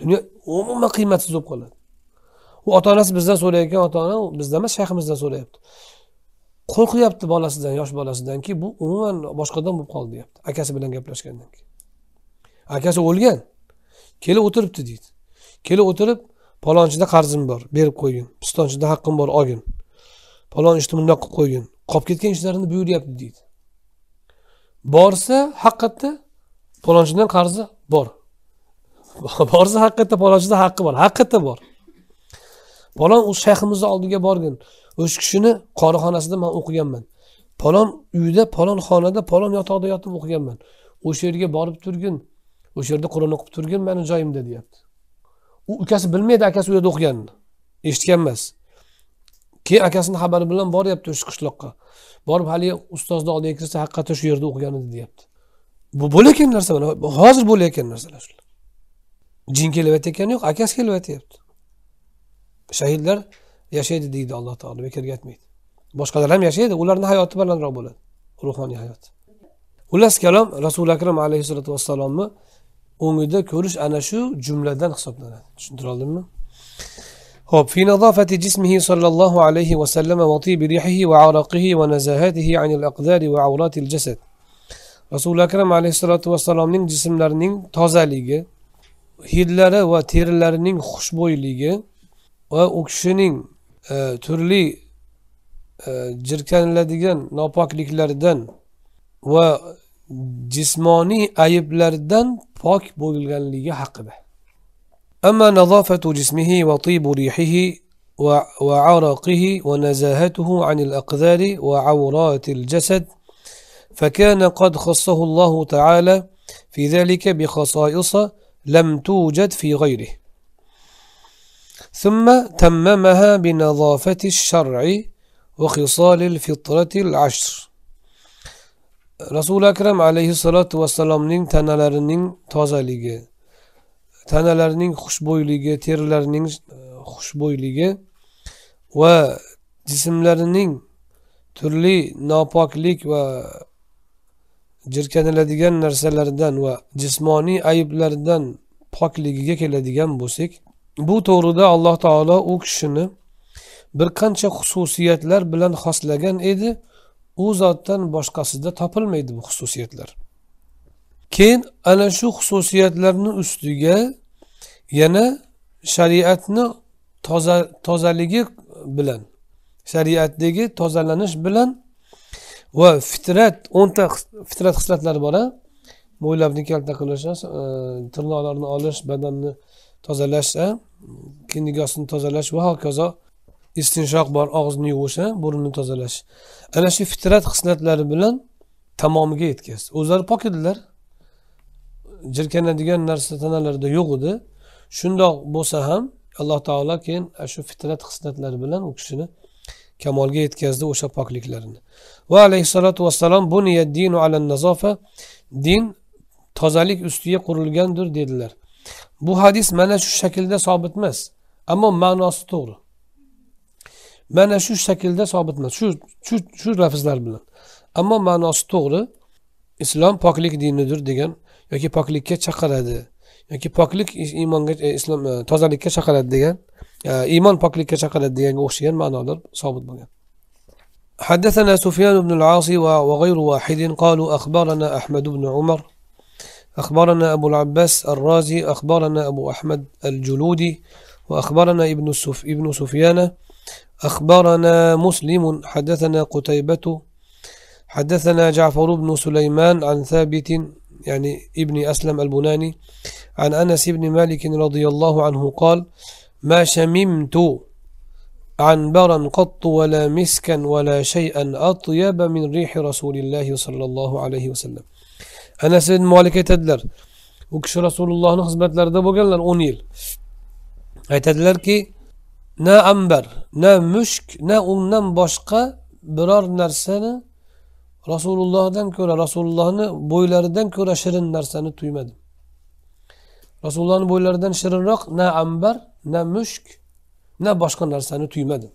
dunyo umuman qiymatsiz bo'lib qoladi u ota onasi bizdan so'rayotgan ota ona bizdan emas shayximizdan so'rayapti qo'rqyapti bolasidan yosh bolasidanki bu umuman boshqadan bo'lib qoldi deyapti akasi bilan gaplashgandan keyin akasi o'lgan kelib o'tiribdi deydi kelib o'tirib palonchida qarzim bor berib qo'ygin pistonchida haqqim bor olgin palon ishni bundoq qilib qo'ygin qolib ketgan ishlarini buyuryapti deydi borsa haqiqatda palonchidan qarzi bor borsa haqiqatda palonchida haqqi bor haqiqatda bor palon o'sha shayximizni oldiga borgin o'sha kishini qorixonasida man o'qiganman palon uyda palon xonada palon yotoqda yotib o'qiganman o'sha yerga borib turgin o'sha yerda qur'on o'qib turgin mani joyimda deyapti u ukasi bilmaydi akasi u yerda o'qiganini eshitgan emas keyin akasini xabari bilan boryapti o'sha qishloqqa borib haligi ustozni oldiga kirsa haqiqatdan shu yerda o'qigan edi deyapti bu bo'layotgan narsa mana hozir bo'layotgan narsalar shular jin kelayotgani yo'q akasi kelyapti shahidlar yashaydi deydi alloh taolo bekorga aytmaydi boshqalar ham yashaydi ularni hayoti balandroq bo'ladi ruhoniy hayot xullas kalom rasuli akram alayhissalotu vassalomni o'ngida ko'rish ana shu jumladan hisoblanadi oldimmi هوب في نظافة جسمه صلى الله عليه وسلم وطيب ريحه وعرقه ونزاهته عن الأقدار وعورات الجسد rasuli akram alayhissalotu vassalomning jismlarining tozaligi hidlari va terilarining xushbo'yligi va u kishining e, turli e, jirkaniladigan nopokliklardan va jismoniy ayblardan pok bo'lganligi haqida أما نظافة جسمه وطيب ريحه وعرقه ونزاهته عن الأقذار وعورات الجسد فكان قد خصه الله تعالى في ذلك بخصائص لم توجد في غيره ثم تممها بنظافة الشرع وخصال الفطرة العشر رسول أكرم عليه الصلاة والسلام تنالرن tazeliği tanalarining xushbo'yligi terilarining e, xushbo'yligi va jismlarining turli nopoklik va jirkaniladigan narsalardan va jismoniy ayblardan pokligiga keladigan bo'lsak bu to'g'rida alloh taolo u kishini bir qancha xususiyatlar bilan xoslagan edi u zotdan boshqasida topilmaydi bu xususiyatlar keyin ana shu xususiyatlarni ustiga yana shariatni toza tozaligi bilan shariatdagi tozalanish bilan va fitrat o'nta fitrat hislatlari bor a mo'ylabni kalta qilish tirnoqlarni olish badanni tozalash keyin nigosini tozalash va hokazo istinshoq bor og'izni yuvish burunni tozalash ana shu fitrat hislatlari bilan tamomiga yetkaz o'zlari pok edilar jirkanadigan narsa tanalarida yo'q edi shundoq bo'lsa ham alloh taolo keyin shu fitrat hislatlari bilan u kishini kamolga yetkazdi o'sha pokliklarini va alayhissalotu vassalom bu dinu din tozalik ustiga qurilgandir dedilar bu hadis mana shu shaklda sobit emas ammo ma'nosi to'g'ri mana shu shaklda sobit emas shu shu shu lafzlar bilan ammo ma'nosi to'g'ri islom poklik dinidir degan yoki poklikka chaqiradi yoki poklik iymonga e, islom e, tozalikka chaqiradi degan e, iymon poklikka chaqiradi deganga o'xshagan ma'nolar sobit bo'lgan حدثنا سفيان بن العاص وغير واحد قالوا أخبرنا أحمد بن عمر أخبرنا أبو العباس الرازي أخبرنا أبو أحمد الجلودي وأخبرنا ابن, السف... ابن سفيان أخبرنا مسلم حدثنا قتيبة حدثنا جعفر بن سليمان عن ثابت يعني ابن أسلم البناني عن أنس بن مالك رضي الله عنه قال ما شممت عنبرا قط ولا مسكا ولا شيئا أطيب من ريح رسول الله صلى الله عليه وسلم أنس بن مالك aytadilar u kishi rasulullohni xizmatlarida bo'lganlar o'n تدلر كي نا أمبر نا مشك نا أمنا boshqa برار نرسانا rasulullohdan ko'ra rasulullohni bo'ylaridan ko'ra shirin narsani tuymadim rasulullohni bo'ylaridan shirinroq na ambar na mushk na boshqa narsani tuymadim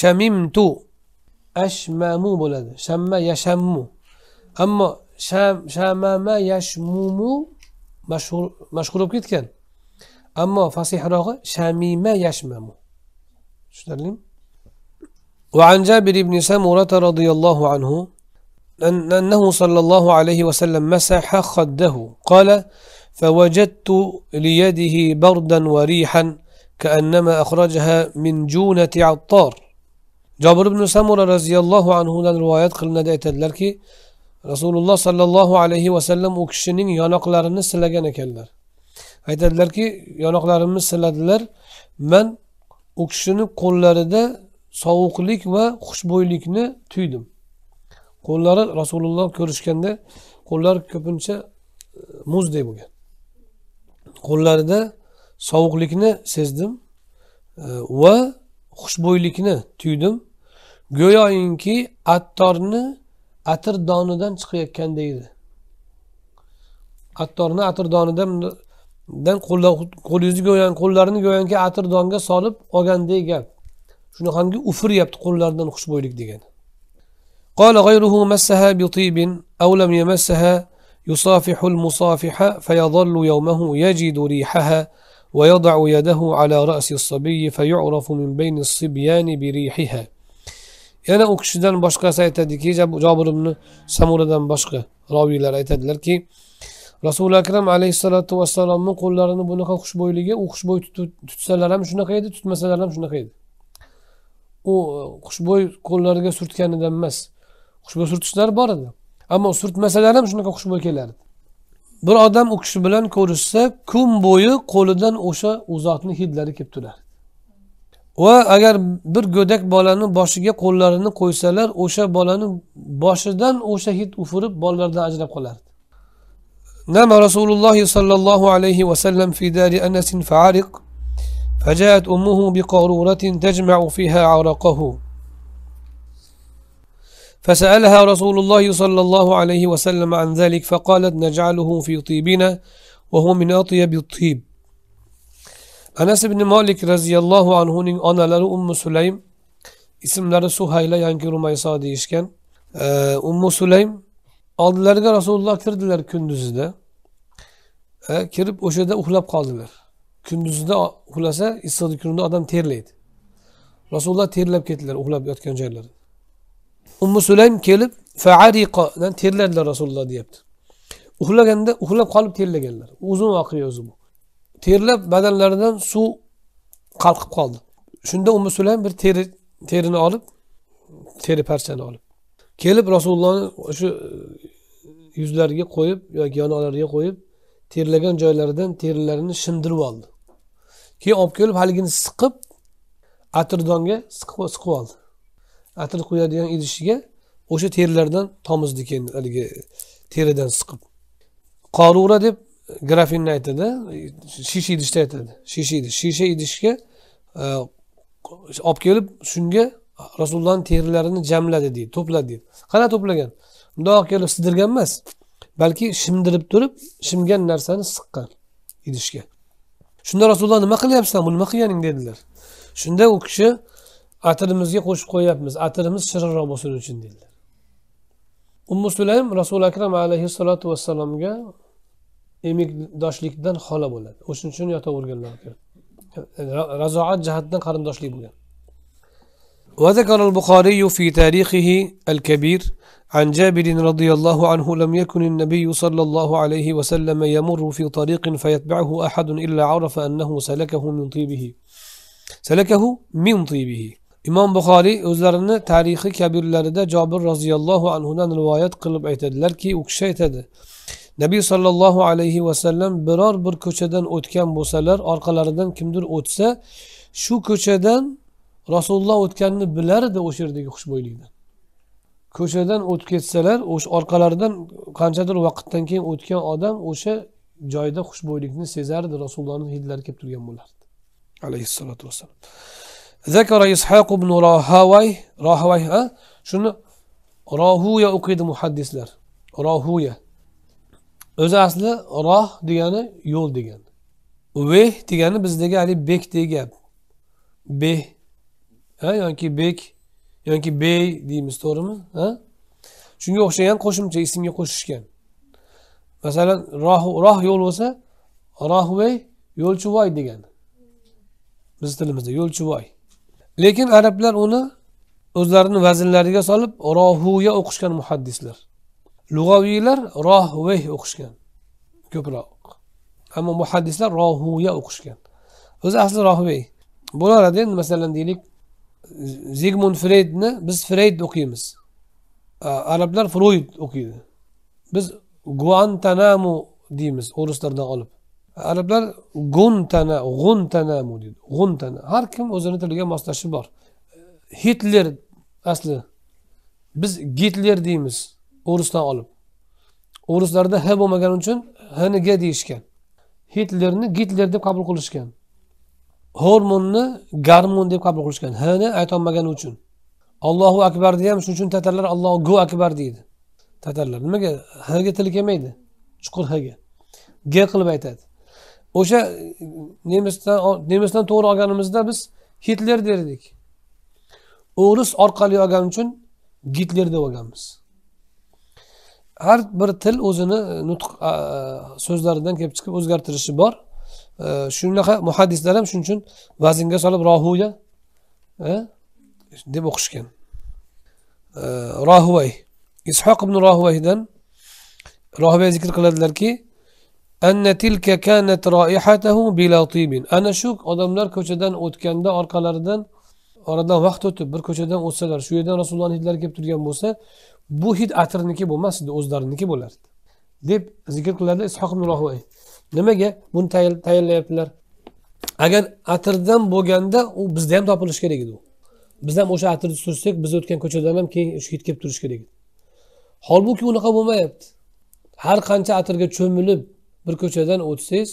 shamimtu ashmamu bo'ladi shamma yashammu ammo sham shamama yashmumu mashhur mashhur bo'lib ketgan ammo fasihrog'i shamima yashmamu tushunarlimi وعن جابر بن سمرة رضي الله عنه أنه صلى الله عليه وسلم مسح خده قال فوجدت ليده بردا وريحا كأنما أخرجها من جونة عطار جابر بن سمرة رضي الله عنه لن روايات قلنا دائت لركي رسول الله صلى الله عليه وسلم وكشنين ينقلار نسلقنا كالدر أيت لركي ينقلار نسلقنا من وكشنين قلار ده sovuqlik va xushbo'ylikni tuydim qo'llari rasululloh ko'rishganda qo'llari ko'pincha e, muzdek bo'lgan qo'llarida sovuqlikni sezdim e, va xushbo'ylikni tuydim go'yoinki attorni atir donidan chiqayotgandek edi attorni atir donidan qo'llarini go'yoki atir donga solib olgandek gap shuni hamki ufiryapti qo'llaridan xushbo'ylik degani قال غيره مسها بطيب أو لم يمسها يصافح المصافح فيظل يومه يجد ريحها ويضع يده على رأس الصبي فيعرف من بين الصبيان بريحها yana u kishidan boshqasi aytadiki jobir ibn samuradan boshqa robiylar aytadilarki rasuli akram alayhissalotu vassalomni qo'llarini bunaqa xushbo'yligi u xushbo'y tutsalar ham shunaqa edi tutmasalar ham shunaqa edi u xushbo'y qo'llariga surtganidan emas xushbo'y surtishlari bor edi ammo surtmasalar ham shunaqa xushbo'y kelardi bir odam u kishi bilan ko'rishsa kun bo'yi qo'lidan o'sha u zotni hidlari kelib turardi va agar bir go'dak bolani boshiga qo'llarini qo'ysalar o'sha bolani boshidan o'sha hid ufurib bolalardan ajrab qolardi نام رسول الله صلى الله عليه وسلم في دار أنس فعرق فجاءت أمه بقارورة تجمع فيها عرقه فسألها رسول الله صلى الله عليه وسلم عن ذلك فقالت نجعله في طيبنا وهو من أطيب الطيب Enes bin Malik radıyallahu anh'unun anaları Ummu Süleym isimleri Suhayla yanki Rumaysa değişken ee, Ummu Süleym aldılar Resulullah kirdiler kündüzüde. E, kirip o şeyde uhlap kaldılar. kunduzda uxlasa issiqni kunida odam terlaydi rasululloh terlab ketdilar uxlab yotgan joylarida ummu sulaym kelib faariqodan terladilar rasululloh deyapti uxlaganda uxlab qolib terlaganlar uzun voqea o'zi bu terlab badanlaridan suv qalqib qoldi shunda ummu sulaym bir teri terini olib teri parchani olib kelib rasulullohni o'sha e, yuzlariga qo'yib yoki yonoqlariga qo'yib terlagan joylaridan terilarini shimdirib oldi keyin olib kelib haligini siqib atirdonga siqib oldi atir qo'yadigan idishiga o'sha terilardan tomizdi keyin haligi teridan siqib qorura deb grafinni aytadi shisha idishda aytadi shisha idish shisha idishga e, olib kelib shunga rasulullohni terilarini jamladi deydi to'pladi deydi qanaqa to'plagan mundoq kelib sidirgan emas balki shimdirib turib shimgan narsani siqqan idishga shunda rasululloh nima qilyapsan buni nima qilganing dedilar shunda u kishi atirimizga qo'shib qo'yyapmiz atirimiz shirinroq bo'lsin uchun dedilar umu sulaym rasuli akram alayhissalotu vassalomga emikdoshlikdan xola bo'ladi o'shaning uchun yotaverganlar razoat jihatdan qarindoshlik bo'lgan وذكر البخاري في تاريخه الكبير عن جابر رضي الله عنه لم يكن النبي صلى الله عليه وسلم يمر في طريق فيتبعه أحد إلا عرف أنه سلكه من طيبه سلكه من طيبه imom buxoriy o'zlarini tarixi kabirlarida jobir roziyallohu anhudan rivoyat qilib aytadilarki u kishi aytadi nabiy sollallohu alayhi vasallam biror bir ko'chadan o'tgan bo'lsalar orqalaridan kimdir o'tsa shu ko'chadan rasululloh o'tganini bilardi o'sha yerdagi xushbo'ylikdan ko'chadan o'tib ketsalar o'sha orqalaridan qanchadir vaqtdan keyin o'tgan odam o'sha joyda xushbo'ylikni sezardi rasulullohni hidlari kelib turgan bo'lardi alayhissalotu vassalam zakara ishoq ibn rohavay rohavay a shuni rohuya o'qiydi muhaddislar rohuya o'zi asli roh degani yo'l degani veh degani bizdagi haligi bekdek gap beh yoki bek yoki bey deymiz to'g'rimi ha shunga o'xshagan qo'shimcha ismga qo'shishgan masalan roh roh yo'l bo'lsa rohvey yo'lchivoy degan biz tilimizda yo'lchivoy lekin arablar uni o'zlarini vaznlariga solib rohuya o'qishgan muhaddislar lug'aviylar rohvey o'qishgan ko'proq ammo muhaddislar rohuya o'qishgan o'zi asli rohvey bo'laveradi endi masalan deylik zigmund freydni biz freyd o'qiymiz arablar froyd o'qiydi biz guantanamu deymiz o'rislardan olib arablar guntana g'untanamu deydi g'untana har kim o'zini tiliga moslashi bor hitler asli biz gitler deymiz o'risdan olib o'rislarda h bo'lmagani uchun hni g deyishgan hitlerni gitler deb qabul qilishgan hormonni garmon deb qabul qilishgan hni aytolmagani uchun allohu akbarni ham shuning uchun tatarlar allohu go akbar deydi tatarlar nimaga hga tili kelmaydi chuqur hga g qilib aytadi o'sha e, nemisdan nemisdan to'g'ri olganimizda biz hitler derdik o'ris orqali olgan uchun gitler deb olganmiz har bir til o'zini nutq so'zlaridan kelib chiqib o'zgartirishi bor shunaqa muhaddislar ham shuning uchun vaznga solib rohuya deb o'qishgan rohuvay ishoq ibn rohuvaydan rohuvay zikr qiladilarki أن تلك كانت رائحته بلا طيب odamlar ko'chadan o'tganda orqalaridan oradan vaqt o'tib bir ko'chadan o'tsalar shu yerdan rasulullohni hidlari kelib turgan bo'lsa bu hid atrniki bo'lmasdi o'zlariniki bo'lardi deb zikr qiladi ishoq ibn rohuvay nimaga buni tayyorlayaptilar agar atirdan bo'lganda u bizda ham topilishi kerak edi u biz ham o'sha atirni sursak biz o'tgan ko'chadan ham keyin shu ketib kelib turishi kerak edi holbuki unaqa bo'lmayapti har qancha atirga cho'milib bir ko'chadan o'tsangiz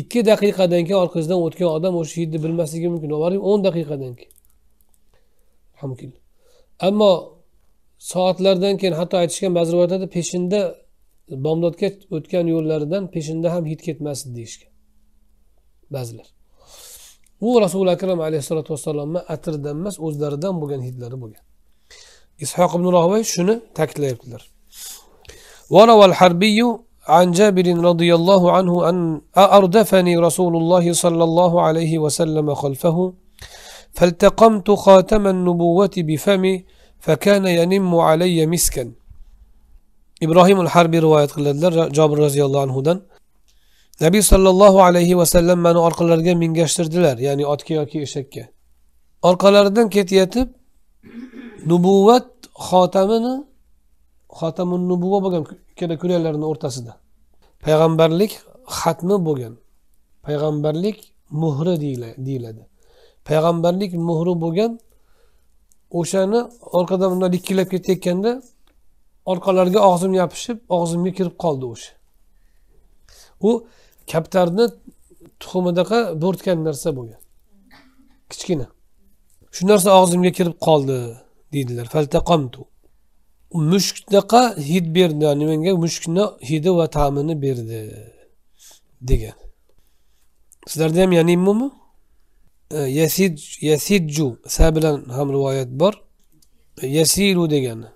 ikki daqiqadan keyin orqangizdan o'tgan odam o'sha hidni bilmasligi mumkin boring o'n daqiqadan keyin ammo soatlardan keyin hatto aytishgan ba'zi rivoyatlarda peshinda bomdodga o'tgan yo'llaridan peshinda ham hid ketmasin deyishgan ba'zilar u rasuli akram alayhissalotu vassalomni atirdan emas o'zlaridan bo'lgan hidlari bo'lgan ishoq ibn rohiy shuni ta'kidlayaptilar وروى الحربي عن جابر رضي الله عنه أن أردفني رسول الله صلى الله عليه وسلم خلفه فالتقمت خاتم النبوة بفمي فكان ينم علي مسكا ibrohim al harbiy rivoyat qiladilar jobir roziyallohu anhudan nabiy sollallohu alayhi vasallam mani orqalariga mingashtirdilar ya'ni otga yoki eshakka orqalaridan ketayotib nubuvat xotamini xotami nubuva bo'lgan ikkala kuraylarni o'rtasida payg'ambarlik xatmi bo'lgan payg'ambarlik muhri deyiladi payg'ambarlik muhri bo'lgan o'shani orqadan bunday likkilab ketayotganda orqalariga og'zim yopishib og'zimga kirib qoldi o'sha u kaptarni tuxumidaqa bo'rtgan narsa bo'lgan kichkina shu narsa og'zimga kirib qoldi deydilar mushukdaqa hid berdi ya'ni menga mushukni hidi va ta'mini berdi degan sizlarda ham yani e, yasid yasidju sa bilan ham rivoyat bor e, yasiru degani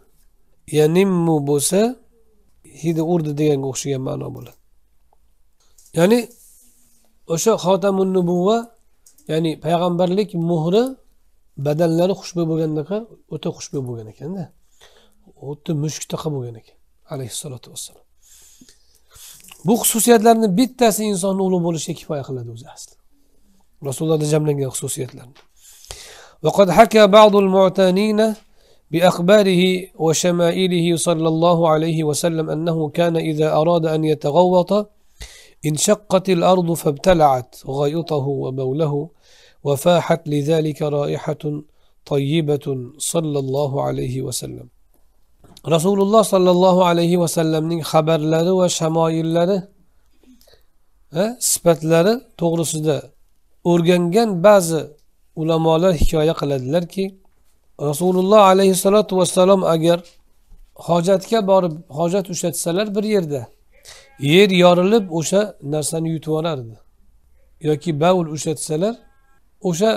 yanimmu bo'lsa hidi urdi deganga o'xshagan ma'no bo'ladi ya'ni o'sha xotamun nubuva ya'ni payg'ambarlik muhri badanlari xushbo'y bo'lgandaqa o'ta xushbo'y bo'lgan ekanda xuddi mushuktaqa bo'lgan ekan alayhissalotu vassalom bu xususiyatlarni bittasi insonni ulug' bo'lishiga kifoya qiladi o'zi asli rasulullohda jamlangan xususiyatlarni بأخباره وشمائله صلى الله عليه وسلم أنه كان إذا أراد أن يتغوط انشقت الأرض فابتلعت غيطه وبوله وفاحت لذلك رائحة طيبة صلى الله عليه وسلم رسول الله صلى الله عليه وسلم من خبر لر وشمائل لر سبت لر تغرس ده أرغنغن بعض علماء الله حكاية قلد لده rasululloh alayhissalotu vassalom agar hojatga borib hojat ushlatsalar bir yerda yer yorilib o'sha narsani yutib yuborardi yoki bavul ushlatsalar o'sha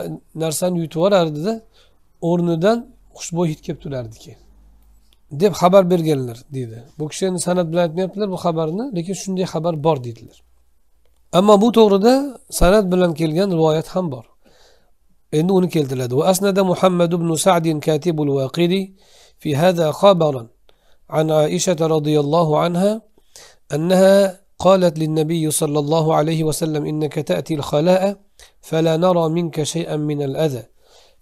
narsani yutib yuborardida o'rnidan xushbo'y hid kelib turardi keyin deb xabar berganlar deydi bu kishi endi san'at bilan aytmayaptilar bu xabarni lekin shunday xabar bor deydilar ammo bu to'g'rida san'at bilan kelgan rivoyat ham bor نون كيلتلد وأسند محمد بن سعد كاتب الواقدي في هذا خبرا عن عائشة رضي الله عنها أنها قالت للنبي صلى الله عليه وسلم إنك تأتي الخلاء فلا نرى منك شيئا من الأذى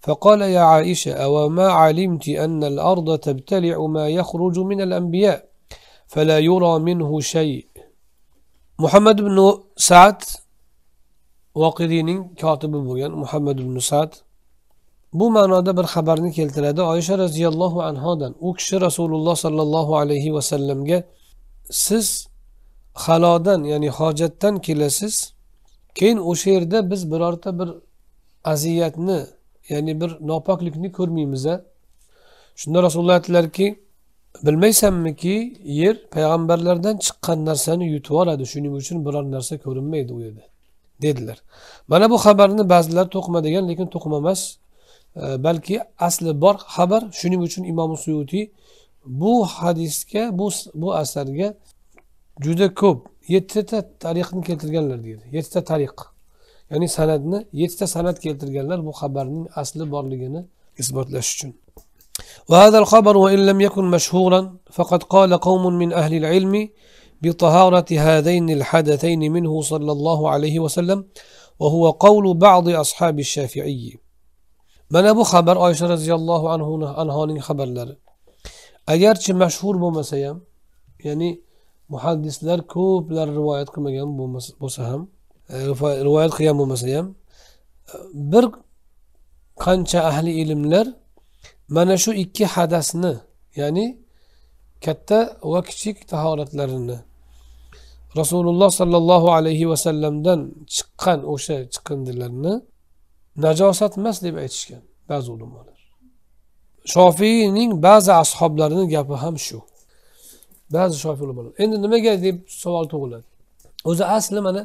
فقال يا عائشة أوما علمت أن الأرض تبتلع ما يخرج من الأنبياء فلا يرى منه شيء محمد بن سعد voqidiyning kotibi bo'lgan muhammad ibn sad bu ma'noda bir xabarni keltiradi oysha roziyallohu anhodan u kishi rasululloh sollallohu alayhi vasallamga siz halodan ya'ni hojatdan kelasiz keyin o'sha yerda biz birorta bir aziyatni ya'ni bir nopoklikni ko'rmaymiz shunda rasululloh aytdilarki bilmaysanmiki yer payg'ambarlardan chiqqan narsani yutib oladi shuning uchun biror narsa ko'rinmaydi u yerda dedilar mana bu xabarni ba'zilar to'qima degan lekin to'qima emas e, balki asli bor xabar shuning uchun imom suyutiy bu hadisga bu bu asarga juda ko'p yettita tariqni keltirganlar deydi yettita tariq ya'ni san'atni yettita san'at keltirganlar bu xabarning asli borligini isbotlash uchun وهذا الخبر وإن لم يكن مشهورا فقد قال قوم من أهل العلم بطهارة هذين الحدثين منه صلى الله عليه وسلم وهو قول بعض أصحاب الشافعي mana bu xabar oysha roziyallohu anhuni anhoning xabarlari agarchi mashhur bo'lmasa ham ya'ni muhaddislar ko'plar rivoyat qilmagan bo'lsa ham rivoyat qilgan bo'lmasa ham bir qancha ahli ilmlar mana shu ikki hadasni ya'ni katta va kichik tahoratlarini rasululloh sollallohu alayhi vasallamdan chiqqan o'sha chiqindilarni najosat emas deb aytishgan ba'zi ulamolar shofiyning ba'zi ashoblarini gapi ham shu ba'zi shofiy ulamolar endi nimaga deb savol tug'iladi o'zi asli mana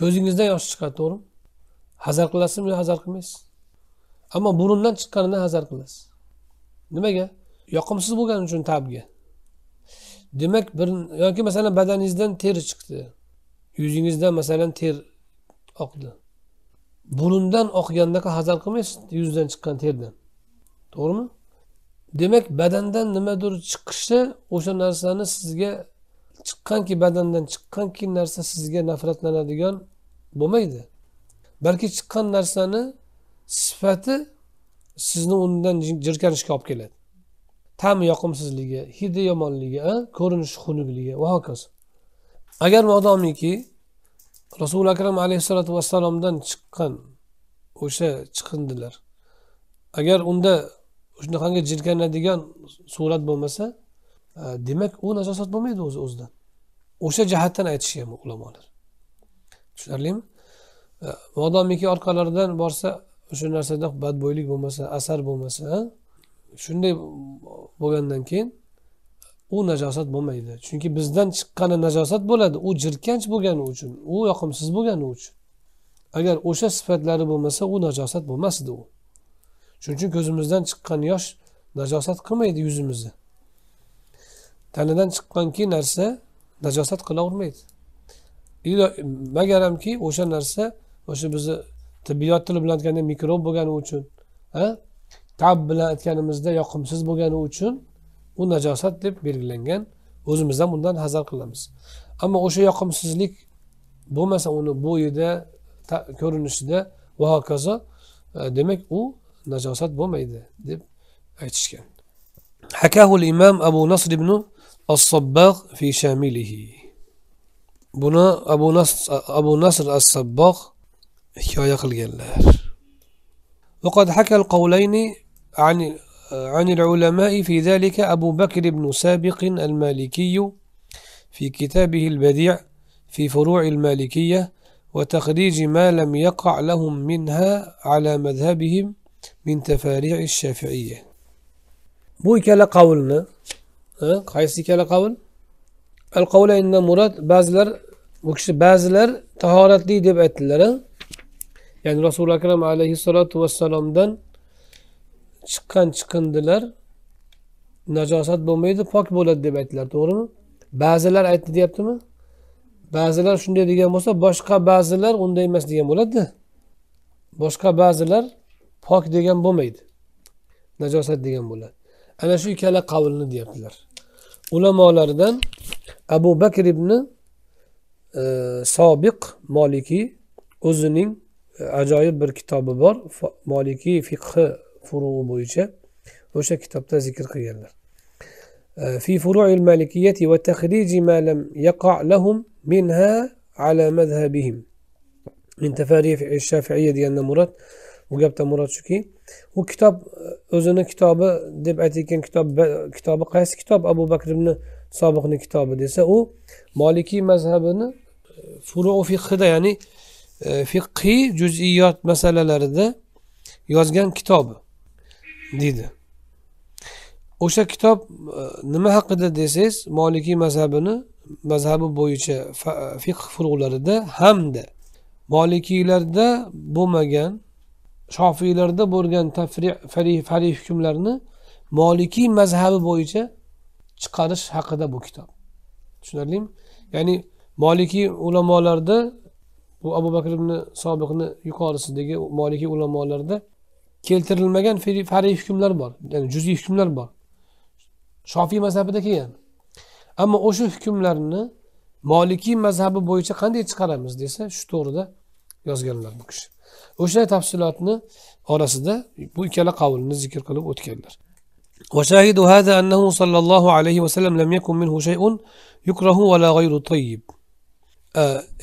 ko'zingizdan yosh chiqadi to'g'rimi hazar qilasizmi yo hazar qilmaysiz ammo burundan chiqqanidan hazar qilasiz nimaga yoqimsiz bo'lgani uchun tabga demak bir yoki masalan badaningizdan ter chiqdi yuzingizdan masalan ter oqdi burundan oqgandaqa hazar qilmaysiz yuzdan chiqqan terdan to'g'rimi demak badandan nimadir chiqishi o'sha narsani sizga chiqqanki badandan chiqqanki narsa sizga nafratlanadigan bo'lmaydi balki chiqqan narsani sifati sizni undan jirkanishga olib keladi ta'mi yoqimsizligi hidi yomonligi ko'rinishi xunukligi va hokazo agar modomiki rasuli akram alayhissalotu vassalomdan chiqqan o'sha chiqindilar agar unda shunaqangi jirkanadigan surat bo'lmasa demak u najosat bo'lmaydi o'zi o'zidan o'sha jihatdan aytishgan ulamolar tushunarlimi modomiki orqalaridan borsa o'sha narsada badbo'ylik bo'lmasa asar bo'lmasa shunday bo'lgandan keyin u najosat bo'lmaydi chunki bizdan chiqqani najosat bo'ladi u jirkanch bo'lgani uchun u yoqimsiz bo'lgani uchun agar o'sha sifatlari bo'lmasa u najosat bo'lmasdi u shuning uchun ko'zimizdan chiqqan yosh najosat qilmaydi yuzimizni tanadan chiqqanki narsa najosat qilavermaydi magaramki o'sha narsa o'sha bizni tibbiyot tili bilan aytganda mikrob bo'lgani uchun tab bilan aytganimizda yoqimsiz bo'lgani uchun u najosat deb belgilangan o'zimiz ham undan hazar qilamiz ammo o'sha yoqimsizlik bo'lmasa uni bo'yida ko'rinishida va hokazo e, demak u najosat bo'lmaydi deb aytishgan حكاه الإمام abu nasr ibn الصباغ fi shamilihi buni abu نصر abu nasr الصباغ hikoya qilganlar وقد حكى القولين عن عن العلماء في ذلك أبو بكر بن سابق المالكي في كتابه البديع في فروع المالكية وتخريج ما لم يقع لهم منها على مذهبهم من تفاريع الشافعية بو كلا قولنا قايسي كلا قول القول إن مراد بازلر بازلر وكش لي بعضلر taharetli يعني رسول الله عليه الصلاة والسلام دن chiqqan chiqindilar najosat bo'lmaydi pok bo'ladi deb aytdilar to'g'rimi ba'zilar aytdi deyaptimi ba'zilar shunday degan bo'lsa boshqa ba'zilar unday emas degan bo'ladida boshqa ba'zilar pok degan bo'lmaydi najosat degan bo'ladi ana shu ikkala qavlni deyaptilar ulamolaridan abu bakr ibn e, sobiq molikiy o'zining e, ajoyib bir kitobi bor moliki fiqhi furu'u bo'yicha o'sha kitobda zikr qilganlar fi في فروع المالكية وتخريج lam yaqa' lahum minha ala على مذهبهم من تفاريف shafiiyya ديالنا مراد bu gapda murod shuki u kitob e, o'zini kitobi deb aytayotgan kitob kitobi qaysi kitob abu bakr ibn sobiqni kitobi desa u molikiy mazhabini e, furuu fiqhida ya'ni e, fiqhiy juz'iyot masalalarida yozgan kitobi deydi o'sha kitob e, nima haqida desangiz molikiy mazhabini mazhabi bo'yicha e, fiqh furg'ularida hamda molikiylarda bo'lmagan shofiylarda bo'lgan tafri fariy hukmlarni molikiy mazhabi bo'yicha chiqarish haqida bu kitob tushunarlimi ya'ni molikiy ulamolarda bu abu bakr ibn sobiqni yuqorisidagi molikiy ulamolarda keltirilmagan fariy hukmlar bor ya'ni juz'iy hukmlar bor shofiy mazhabida kelgan ammo o'sha hukmlarni molikiy mazhabi bo'yicha qanday chiqaramiz desa shu to'g'rida yozganlar bu kishi o'sha tafsilotni orasida bu ikkala qavlni zikr qilib o'tganlar وشاهد هذا أنه صلى الله عليه وسلم لم يكن منه شيء يكره ولا غير طيب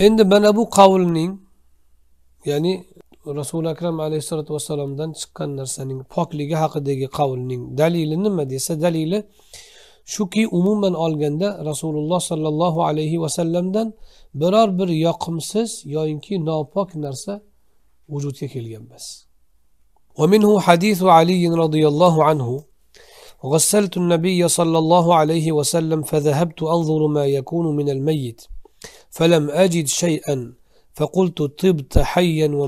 عند من أبو قولنين يعني rasuli akram alayhissalotu vassalomdan chiqqan narsaning pokligi haqidagi qavlning dalili nima desa dalili shuki umuman olganda rasululloh sollallohu alayhi vasallamdan biror bir yoqimsiz yoyinki nopok narsa vujudga kelgan emas ومنه حديث علي رضي الله عنه غسلت النبي صلى الله عليه وسلم فذهبت أنظر ما يكون من الميت فلم أجد شيئا faqultu tibta hayyan va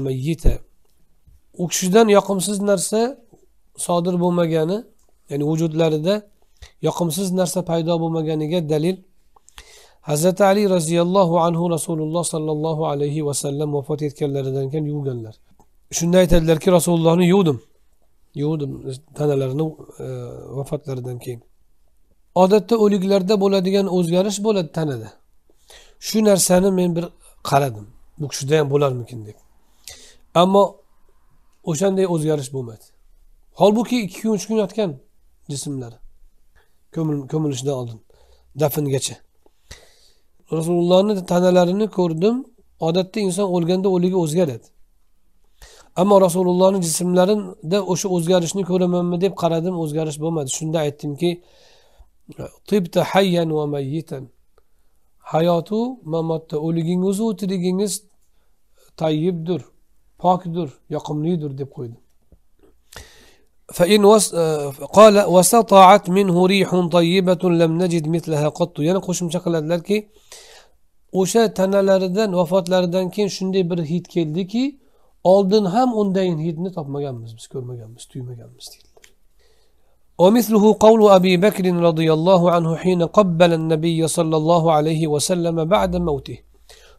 u kishidan yoqimsiz narsa sodir bo'lmagani ya'ni vujudlarida yoqimsiz narsa paydo bo'lmaganiga dalil hazrati ali roziyallohu anhu rasululloh sollallohu alayhi vasallam vafot etganlaridan keyin yuvganlar shunda aytadilarki rasulullohni yuvdim yuvdim tanalarini e, vafotlaridan keyin odatda o'liklarda bo'ladigan o'zgarish bo'ladi tanada shu narsani men bir qaradim bu kishida ham bo'larmikin deb ammo o'shanday o'zgarish bo'lmadi holbuki ikki kun uch kun yotgan jismlari ko'milishidan oldin dafngacha rasulullohni tanalarini ko'rdim odatda inson o'lganda o'ligi o'zgaradi ammo rasulullohni jismlarida o'sha o'zgarishni ko'ramanmi deb qaradim o'zgarish bo'lmadi shunda aytdimki tibta hayyan va mayyitan hayotu mamotda o'ligingizu tirigingiz tayyibdir pokdir yoqimlidir deb qo'ydi فإن وس... قال وسطعت منه ريح طيبة لم نجد مثلها قط yana qo'shimcha qiladilarki o'sha tanalaridan vafotlaridan keyin shunday bir hid keldiki oldin ham undayin hidni topmaganmiz biz ko'rmaganmiz tuymaganmiz deydi ومثله قول أبي بكر رضي الله عنه حين قبل النبي صلى الله عليه وسلم بعد موته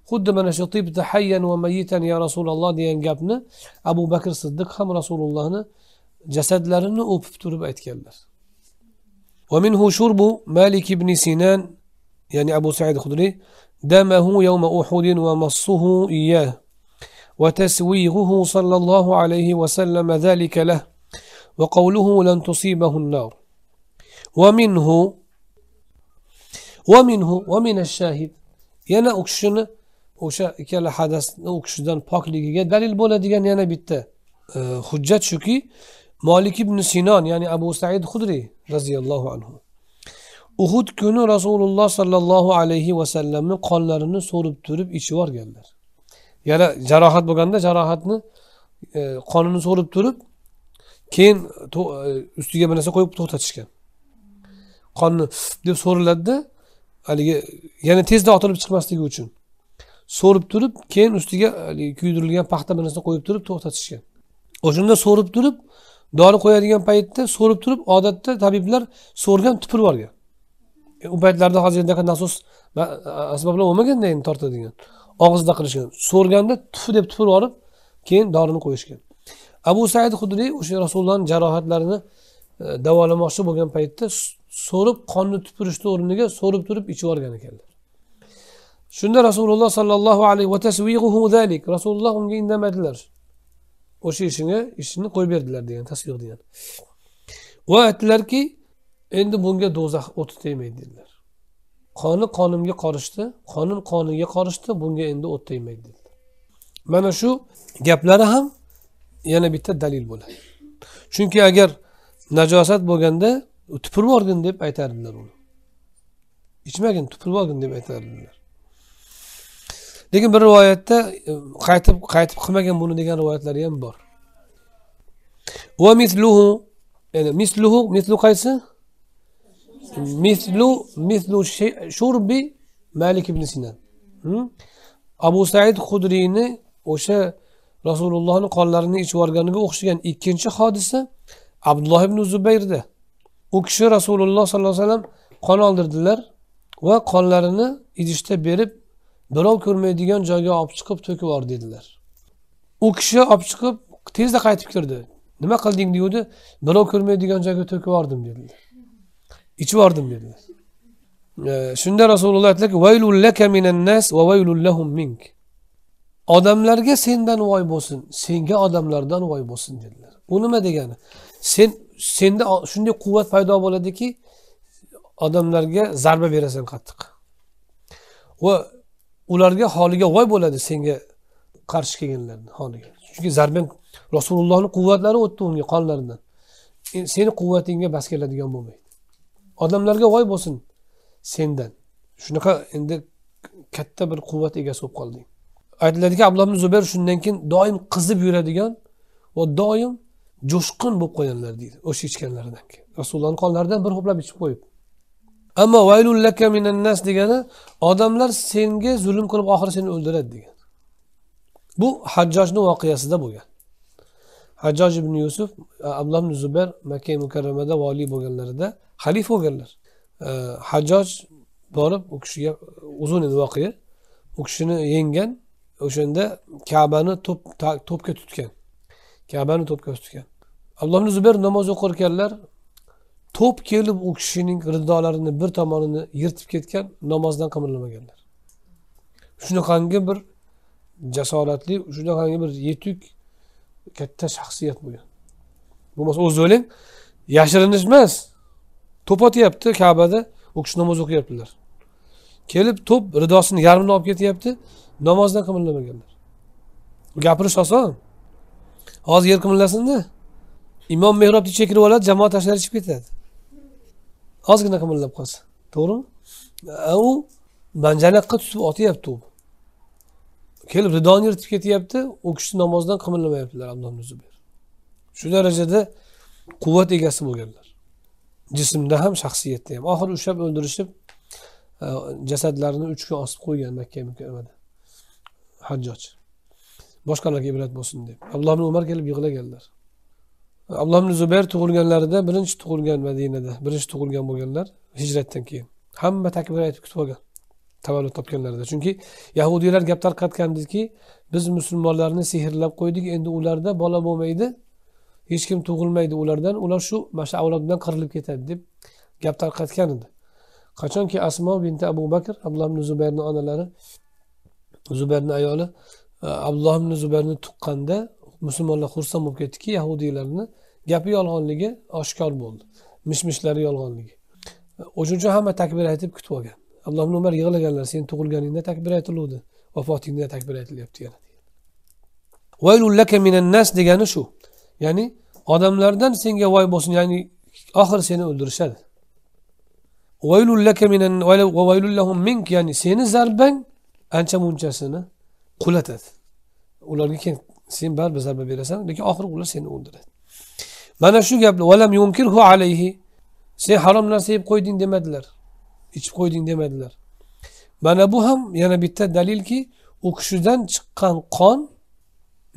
خدمنا شطيبت حيا وميتا يا رسول الله ديان قابنا أبو بكر صدق هم رسول الله لرنه o'pib turib aytganlar ومنه شرب مالك بن سنان يعني أبو سعيد الخدري دمه يوم أحد ومصه إياه وتسويغه صلى الله عليه وسلم ذلك له وقوله لن تصيبه النار ومنه ومنه ومن الشاهد yana u kishini o'sha ikkala hadasni u kishidan pokligiga dalil bo'ladigan yana bitta e, hujjat shuki molik ibn sinon ya'ni abu said hudriy roziyallohu anhu uhud kuni rasululloh sollallohu alayhi vasallamni qonlarini so'rib turib ichib yuborganlar yana jarohat bo'lganda jarohatni e, qonini so'rib turib keyin e, ustiga bir narsa qo'yib to'xtatishgan qonni deb so'riladida haligi yana tezda otilib chiqmasligi uchun so'rib turib keyin ustiga haligi kuydirilgan paxta bir narsa qo'yib turib to'xtatishgan o'shanda so'rib turib dori qo'yadigan paytda so'rib turib odatda tabiblar so'rgan tupurib yuborgan e, u paytlarda hozir nasos asboblar bo'lmaganda endi tortadigan og'izda qilishgan so'rganda tuf deb tupurib yuborib keyin dorini qo'yishgan abu said hudriy o'sha rasulullohni jarohatlarini e, davolamoqchi bo'lgan paytda so'rib qonni tupurishni o'rniga so'rib turib ichib yuborgan ekanlar shunda rasululloh sollallohu alayhi va rasululloh unga indamadilar o'sha ishini ishini qo'yib berdilar degan tasvir degan va aytdilarki endi bunga do'zax o'ti tegmaydi dedilar qoni qonimga qorishdi qonim qoniga qorishdi bunga endi o't tegmaydi dedilar mana shu gaplari ham yana bitta dalil bo'ladi chunki agar najosat bo'lganda tupurib yuborgin deb aytardilar uni ichmagin tupurib yuborgin deb aytardilar lekin bir rivoyatda e, qaytib qaytib qilmagan buni degan rivoyatlari ham bor va misluhu ya'ni misluhu mislu qaysi mislu mislu shurbi malik ibn sinan abu said hudriyni o'sha rasulullohni qonlarini ichib yuborganiga o'xshagan ikkinchi hodisa abdulloh ibn zubayrda u kishi rasululloh sollallohu alayhi vasallam qon oldirdilar va qonlarini idishda berib birov ko'rmaydigan joyga olib chiqib to'kib yubor dedilar u kishi olib chiqib tezda qaytib kirdi nima qilding deguvdi birov ko'rmaydigan joyga to'kib yubordim dedilar ichib yubordim dedilar shunda rasululloh aytdilarki odamlarga sendan voy bo'lsin senga odamlardan voy bo'lsin dedilar bu nima degani sen senda shunday quvvat paydo bo'ladiki odamlarga zarba berasan qattiq va ularga holiga voy bo'ladi senga qarshi kelganlarni holiga chunki zarba rasulullohni quvvatlari o'tdi unga qonlaridan e, seni quvvatingga bas keladigan bo'lmaydi odamlarga voy bo'lsin sendan shunaqa endi katta bir quvvat egasi bo'lib qolding aytiladiki abdulloh zubayr shundan keyin doim qizib yuradigan va doim jo'shqin bo'lib qolganlar deydi o'sha ichganlaridan keyin rasulullohni qonlaridan bir ho'plab ichib qo'yib ammo vaylullaka laka minannas degani odamlar senga zulm qilib oxiri seni o'ldiradi degan bu hajjojni voqeasida bo'lgan hajjoj ibn yusuf abdulloh ibn zubayr makka mukarramada voliy bo'lganlarida xalif bo'lganlar hajjoj borib u kishiga uzun edi voqea u kishini yenggan o'shanda kabani to'p to'pga tutgan kabani to'pga tutgan alloh ibn zubayr namoz ekanlar to'p kelib u kishining ridolarini bir tomonini yirtib ketgan namozdan qimirlamaganlar shunaqangi bir jasoratli shunaqangi bir yetuk katta shaxsiyat bo'lgan bo'lmasa o'zi o'ylang yashirinish emas to'p otyapti kabada u kishi namoz o'qiyaptilar kelib to'p ridosini yarmini olib ketyapti namozni qimillamaganlar gapirish oson hozir yer qimillasinda imom mehrobni chekirib oladi jamoa tashqari chiqib ketadi ozgina qimillab qolsa to'g'rimi u manjanoqqa tutib otyapti u kelib ridoni yirtib ketyapti u kishi namozdan qimillamayaptilar abdulloh shu darajada quvvat egasi bo'lganlar jismda ham shaxsiyatda ham oxiri ushlab o'ldirishib jasadlarini uchga osib qo'ygan makka mukarramada hajjoj boshqalarga ibrat bo'lsin deb abdulloh ibn umar kelib yig'laganlar abdulloh ibn zubayr tug'ilganlarida birinchi tug'ilgan madinada birinchi tug'ilgan bo'lganlar hijratdan keyin hamma takbir aytib kutib olgan tavallud topganlarida chunki yahudiylar gap tarqatgandiki biz musulmonlarni sehrlab qo'ydik endi ularda bola bo'lmaydi hech kim tug'ilmaydi ulardan ular shu mana shu avloddan qirilib ketadi deb gap tarqatgan edi qachonki asmo binti abu bakr abdulloh ibn zubayrni onalari zubarni ayoli e, abdulloh ibn zubarni tuqqanda musulmonlar xursand bo'lib ketdiki yahudiylarni gapi yolg'onligi oshkor bo'ldi mish mishlari yolg'onligi o'shuning e, uchun hamma takbir aytib kutib olgan abdulloh ibn umar yig'laganlar sen tug'ilganingda takbir aytiluvdi vafotingda takbir aytilyapti yana vaylullaka minan nas degani shu ya'ni odamlardan senga voy bo'lsin ya'ni oxiri seni o'ldirishadi vaylullaka minan vaylullahum mink ya'ni seni zarbang ancha munchasini qulatadi ularga keyin sen baribir zarba berasan lekin oxiri ular seni o'ldiradi mana shu gapni valam yumkirhu alayhi sen harom narsa yeb qo'yding demadilar ichib qo'yding demadilar mana bu ham yana bitta dalilki u kishidan chiqqan qon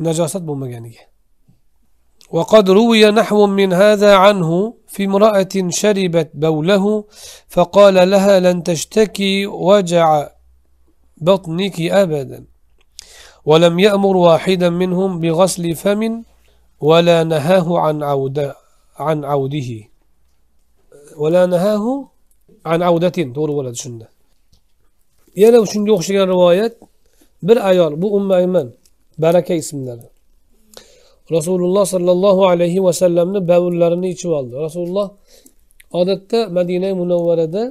najosat bo'lmaganiga وقد روي نحو من هذا عنه في امرأة شربت بوله فقال لها لن تشتكي وجع بطنك أبدا ولم يأمر واحدا منهم بغسل فم ولا نهاه عن, عودة عن عوده ولا نهاه عن عودة دور ولد شنة شنده يلا وشن يخشي الروايات بالأيار بو أم أيمن بركة اسم الله رسول الله صلى الله عليه وسلم باول لرني چوالد رسول الله عادت مدينة منورة ده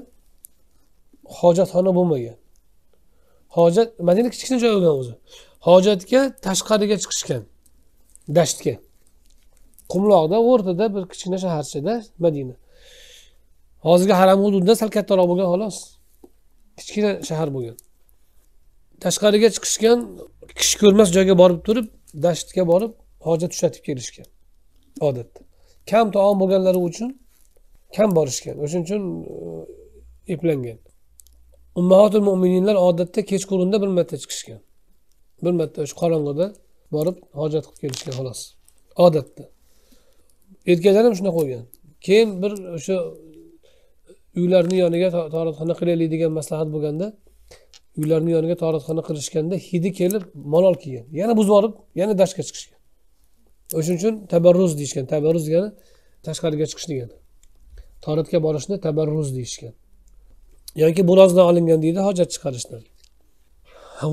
حاجة هنا بمين hojat madina kichkina joy bo'lgan o'zi hojatga tashqariga chiqishgan dashtga qumloqda o'rtada bir kichkina shaharchada madina hozirgi haram hududidan sal kattaroq bo'lgan xolos kichkina shahar bo'lgan tashqariga chiqishgan kishi ko'rmas joyga borib turib dashtga borib hojat tushatib kelishgan odatda kam taom bo'lganlari uchun kam borishgan o'shaning uchun e, eplangan ummahotul mo'mininlar odatda kechqurunda bir marta chiqishgan bir marta o'sha qorong'ida borib hojat qilib kelishgan xolos odatda erkaklar ham shunaqa bo'lgan keyin bir o'sha uylarni yoniga toratxona qilaylik degan maslahat bo'lganda uylarni yoniga toratxona qilishganda hidi kelib malol kelgan yana buzib olib yana dashga chiqishgan o'shaning uchun tabarruz deyishgan tabarruz degani tashqariga chiqish degani toratga borishni tabarruz deyishgan yoki bo'rozdan olingan deydi hojat chiqarishdan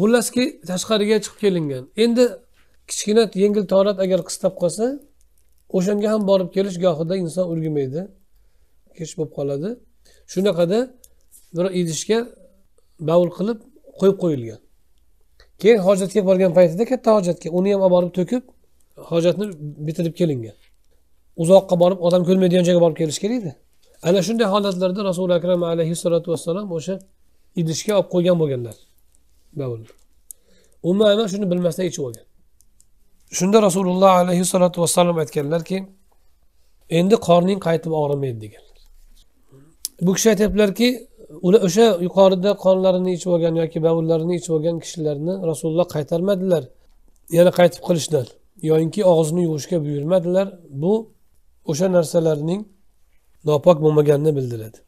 xullaski tashqariga chiqib kelingan endi kichkina yengil torat agar qistab qolsa o'shanga ham borib kelish gohida inson ulgurmaydi kech bo'lib qoladi shunaqada bir idishga bavul qilib qo'yib qo'yilgan keyin hojatga borgan paytida katta hojatga uni ham olib borib to'kib hojatni bitirib kelingan uzoqqa borib odam ko'rmaydigan joyga borib kelish kerakda ana shunday holatlarda rasuli akram alayhissalotu vassalom o'sha idishga olib qo'ygan bo'lganlar bavulni umama shuni bilmasdan ichib olgan shunda rasululloh alayhissalotu vassalom aytganlarki endi qorning qaytib og'rimaydi deganlar bu kishi aytyaptilarki ular o'sha yuqorida qonlarini ichib olgan yoki bavullarini ichib olgan kishilarni rasululloh qaytarmadilar yana qaytib qilishdan yoyinki og'zini yuvishga buyurmadilar bu o'sha narsalarning Alloh bo'lmaganini bildiradi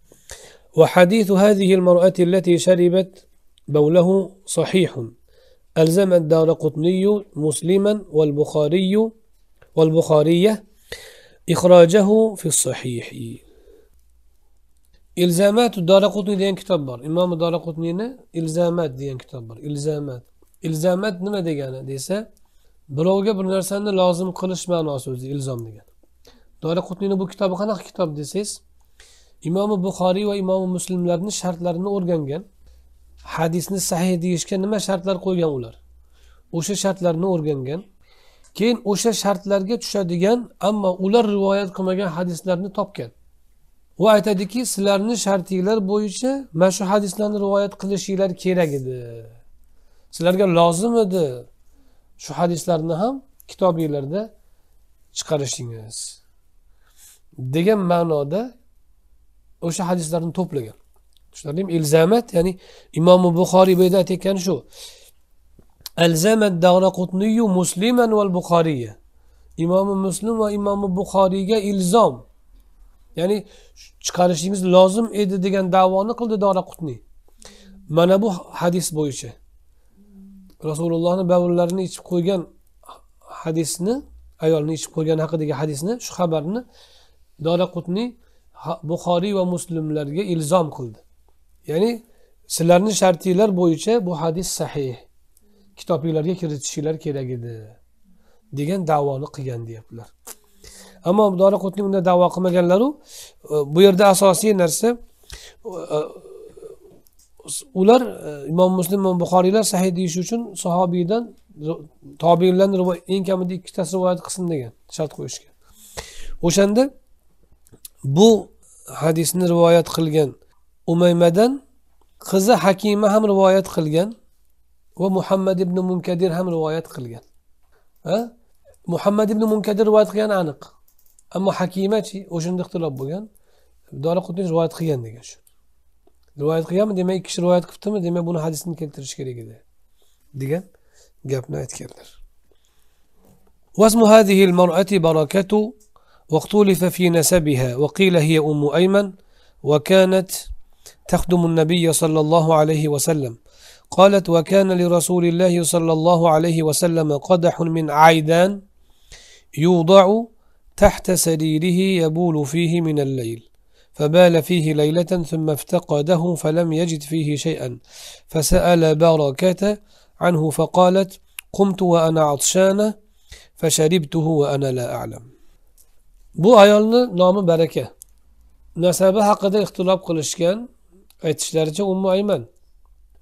وحديث هذه المرأة التي شربت بوله صحيح ألزم الدار قطني مسلما والبخاري والبخارية إخراجه في الصحيح إلزامات الدار قطني ديان كتاب إمام الدار قطني إلزامات ديان كتاب إلزامات إلزامات نما ديانا ديسا birovga bir لازم lozim qilish ma'nosi o'zi ilzom dori qutniyni bu kitobi qanaqa kitob desangiz imomi buxoriy va imomi muslimlarni shartlarini o'rgangan hadisni sahiy deyishga nima shartlar qo'ygan ular o'sha shartlarni o'rgangan keyin o'sha shartlarga tushadigan ammo ular rivoyat qilmagan hadislarni topgan u aytadiki sizlarni shartinglar bo'yicha mana shu hadislarni rivoyat qilishinglar kerak edi sizlarga lozim edi shu hadislarni ham kitobinglarda chiqarishingiz degan ma'noda o'sha hadislarni to'plagan tushunarlimi ilzamat ya'ni imom buxoriy bu yerda aytayotgani shu alzamat davraqutniyu musliman val buxoriyya imomi muslim va imomi buxoriyga ilzom ya'ni chiqarishingiz lozim edi degan davoni qildi doraqutni mana bu hadis bo'yicha rasulullohni bavullarini ichib qo'ygan hadisni ayolni ichib qo'ygani haqidagi hadisni shu xabarni dolaqutniy buxoriy va muslimlarga ilzom qildi ya'ni sizlarni shartinglar bo'yicha bu hadis sahih kitobinglarga kiritishinglar kerak edi degan davoni qilgan deyaptilar ammo dolaqutniy unday davo qilmaganlaru e, bu yerda asosiy narsa e, ular e, imom muslim va buxoriylar sahiy deyish uchun sahobiydan tobeinlarni eng kamida ikkitasi rivoyat qilsin degan shart qo'yishgan o'shanda bu hadisni rivoyat qilgan umaymadan qizi hakima ham rivoyat qilgan va muhammad ibn munkadir ham rivoyat qilgan muhammad ibn munkadir rivoyat qilgani aniq ammo hakimachi o'shanda ixtilof bo'lgan doriqutni rivoyat qilgan degan shu rivoyat qilganmi demak ikki kishi rivoyat qilibdimi demak buni hadisini keltirish kerak edi degan gapni aytganlar واسم هذه المرأة بركة واختلف في نسبها وقيل هي أم أيمن وكانت تخدم النبي صلى الله عليه وسلم قالت وكان لرسول الله صلى الله عليه وسلم قدح من عيدان يوضع تحت سريره يبول فيه من الليل فبال فيه ليلة ثم افتقده فلم يجد فيه شيئا فسأل بركة عنه فقالت قمت وأنا عطشانة فشربته وأنا لا أعلم bu ayolni nomi baraka nasabi haqida ixtilof qilishgan aytishlaricha ummu ayman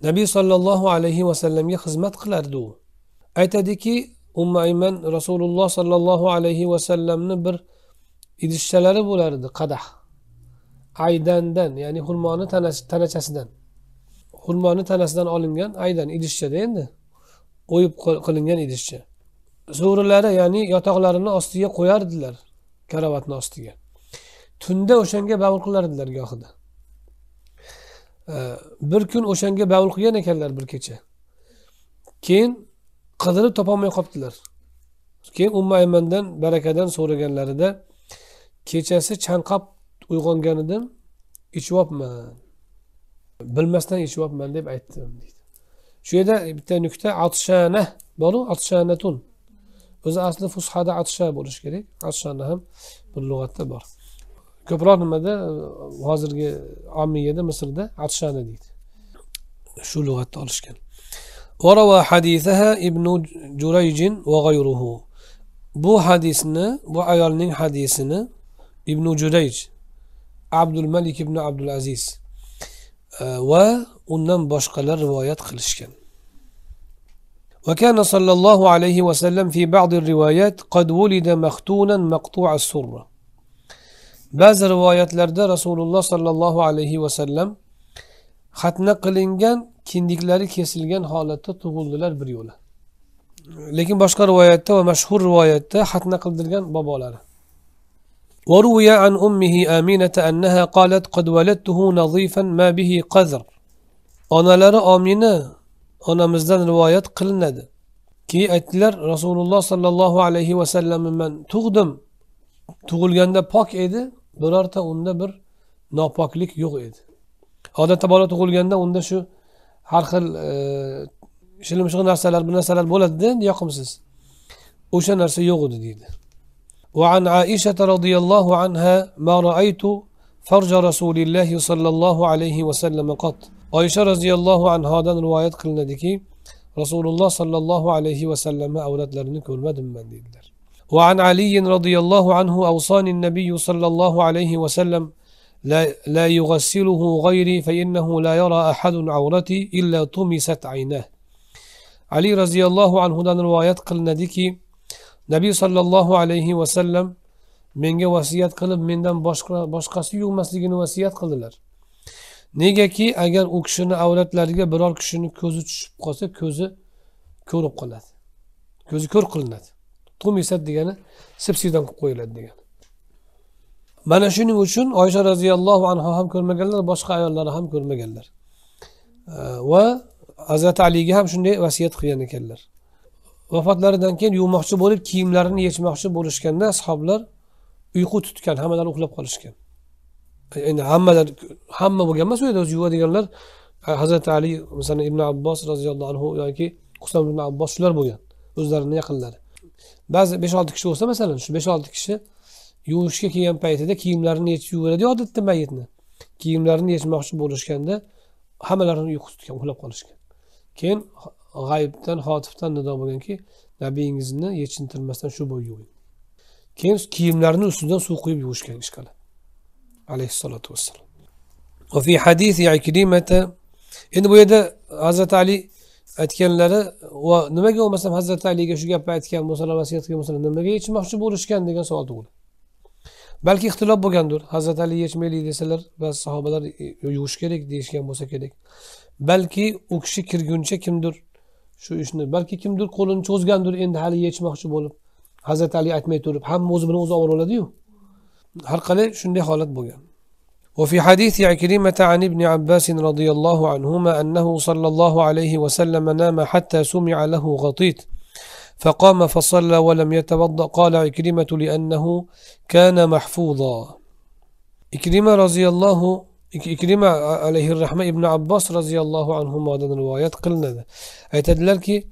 nabiy sollallohu alayhi vasallamga xizmat qilardi u aytadiki ummu ayman rasululloh sollallohu alayhi vasallamni bir idishchalari bo'lardi qadah aydandan ya'ni xurmoni tanachasidan xurmoni tanasidan olingan aydan idishchada endi o'yib qilingan idishcha so'rilari ya'ni yotoqlarini ostiga qo'yardilar karavotni ostiga tunda o'shanga bavul qilardilar gohida bir kun o'shanga bavul qilgan ekanlar bir kecha keyin qidirib topolmay qolibdilar keyin umma aymandan barakadan so'raganlarida kechasi chanqab uyg'ongan edim ichyapman bilmasdan ichyapman deb aytdim deydi shu yerda bitta nuqta atshana boru atshanatun o'zi asli fushada atsha bo'lishi kerak atshani ham bu lug'atda bor ko'proq nimada hozirgi omiyada misrda atshani deydi shu lug'atda olishgan وروى حديثها ابن جريج وغيره bu hadisni bu ayolning hadisini ibn jurayj abdul malik ibn abdul aziz e, va undan boshqalar rivoyat qilishgan وكان صلى الله عليه وسلم في بعض الروايات قد ولد مختونا مقطوع السرة بعض روايات لرد رسول الله صلى الله عليه وسلم xatna qilingan kindiklari kesilgan holatda tug'ildilar bir yo'la lekin boshqa rivoyatda va mashhur rivoyatda xatna qildirgan bobolari وروي عن أمه آمينة أنها قالت قد ولدته نظيفا ما به قذر أنا لرى onamizdan rivoyat qilinadi keyin aytdilar rasululloh sollallohu alayhi vasallamni man tug'dim tug'ilganda pok edi birorta unda bir nopoklik yo'q edi odatda bola tug'ilganda unda shu har xil e, shilimshiq narsalar bu narsalar bo'ladida yoqimsiz o'sha narsa yo'q edi deydi وعن عائشة رضي الله عنها ما رأيت فرج رسول الله صلى الله عليه وسلم قط Ayşe anhadan rivayet oysha ki Resulullah sallallahu aleyhi ve sollallohu alayhi görmedim ben dediler. Ve an Ali رضي anhu عنه أوصاني sallallahu aleyhi ve sellem la, la لا gayri fe innehu la yara أحد avrati illa طمست aynah. ali roziyallohu anhudan rivayet rivoyat qilinadiki nabiy sollallohu alayhi vasallam menga kılıp menden başka, başkası yuğmasligini vasiyet kıldılar. negaki agar u kishini avlodlariga biror kishini ko'zi tushib qolsa ko'zi ko'rib qoladi ko'zi ko'r qilinadi tumisat degani sepsiydan qilib qo'yiladi degani mana shuning uchun oysha roziyallohu anhu ham ko'rmaganlar boshqa ayollari ham ko'rmaganlar va hazrati aliga ham shunday vasiyat qilgan ekanlar vafotlaridan keyin yuvmoqchi bo'lib kiyimlarini yechmoqchi bo'lishganda ashoblar uyqu tutgan hammalari uxlab qolishgan endi hammalar hamma bo'lgan emas u yerda o'zi yuvadiganlar hazrati ali masalan ibn abbos roziyallohu anhu yoki husan ibn abbos shular bo'lgan o'zlarini yaqinlari ba'zi besh olti kishi bo'lsa masalan shu besh olti kishi yuvishga kelgan paytida kiyimlarini yechib yuveradi odatda mayitni kiyimlarini yechmoqchi bo'lishganda hammalarini uyqu tutgan uxlab qolishgan keyin g'ayibdan hotifdan nido bo'lganki nabiyingizni yechintirmasdan shu bo'yi yuving keyin kiyimlarini ustidan suv quyib yuvishgan ishqalab alayhissalotu vassalom endi bu yerda hazrati ali aytganlari va nimaga bo'lmasam hazrati aliga shu gapni aytgan bo'lsalar vasiyat qilgan bo'lsalar nimaga yechmoqchi bo'lishgan degan savol tug'iladi balki ixtilof bo'lgandir hazrati ali yechmaylik desalar ba sahobalar e, yuvish kerak deyishgan bo'lsa kerak balki u kishi kirguncha kimdir shu ishni balki kimdir qo'lini cho'zgandir endi hali yechmoqchi bo'lib hazrati ali aytmay turib hamma o'zi bilan o'zi olib oladiyu har شنو shunday holat bo'lgan وفي حديث عكريمة يعني عن ابن عباس رضي الله عنهما أنه صلى الله عليه وسلم نام حتى سمع له غطيت فقام فصلى ولم يتوضأ قال عكريمة لأنه كان محفوظا عكرمة رضي الله عكرمة عليه الرحمة ابن عباس رضي الله عنهما هذا روايات قلنا أي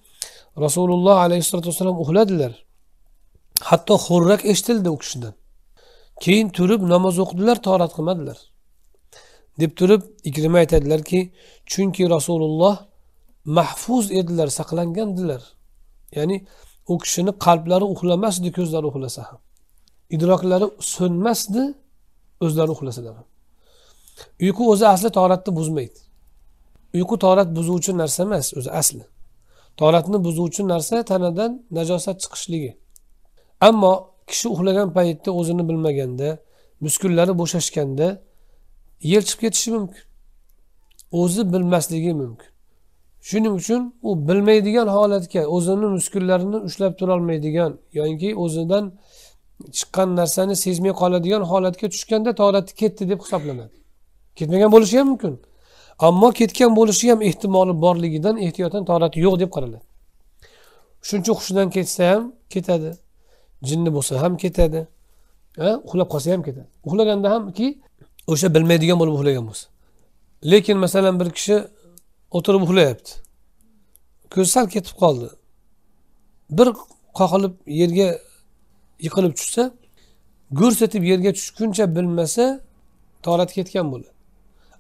الله عليه الصلاة والسلام vassalam uxladilar حتى خرك eshitildi u kishidan keyin turib namoz o'qidilar torat qilmadilar deb turib ikrima aytadilarki chunki rasululloh mahfuz edilar saqlangandilar ya'ni u kishini qalblari uxlamasdi ko'zlari uxlasa ham idroklari so'nmasdi o'zlari uxlasalar ham uyqu o'zi asli toratni buzmaydi uyqu torat buzuvchi narsa emas o'zi asli toratni buzuvchi narsa tanadan najosat chiqishligi ammo kishi uxlagan paytda o'zini bilmaganda muskullari bo'shashganda yer chiqib ketishi mumkin o'zi bilmasligi mumkin shuning uchun u bilmaydigan holatga o'zini muskullarini ushlab turolmaydigan yani o'zidan chiqqan narsani sezmay qoladigan holatga tushganda toalati ketdi deb hisoblanadi ketmagan bo'lishi ham mumkin ammo ketgan bo'lishi ham ehtimoli borligidan ehtiyotdan torati yo'q deb qaraladi shuncha hushidan ketsa ham ketadi jinni bo'lsa ham ketadi uxlab qolsa ham ketadi uxlaganda hamki o'sha bilmaydigan bo'lib uxlagan bo'lsa lekin masalan bir kishi o'tirib uxlayapti ko'zi sal ketib qoldi bir qoqilib yerga yiqilib tushsa etib yerga tushguncha bilmasa torat ketgan bo'ladi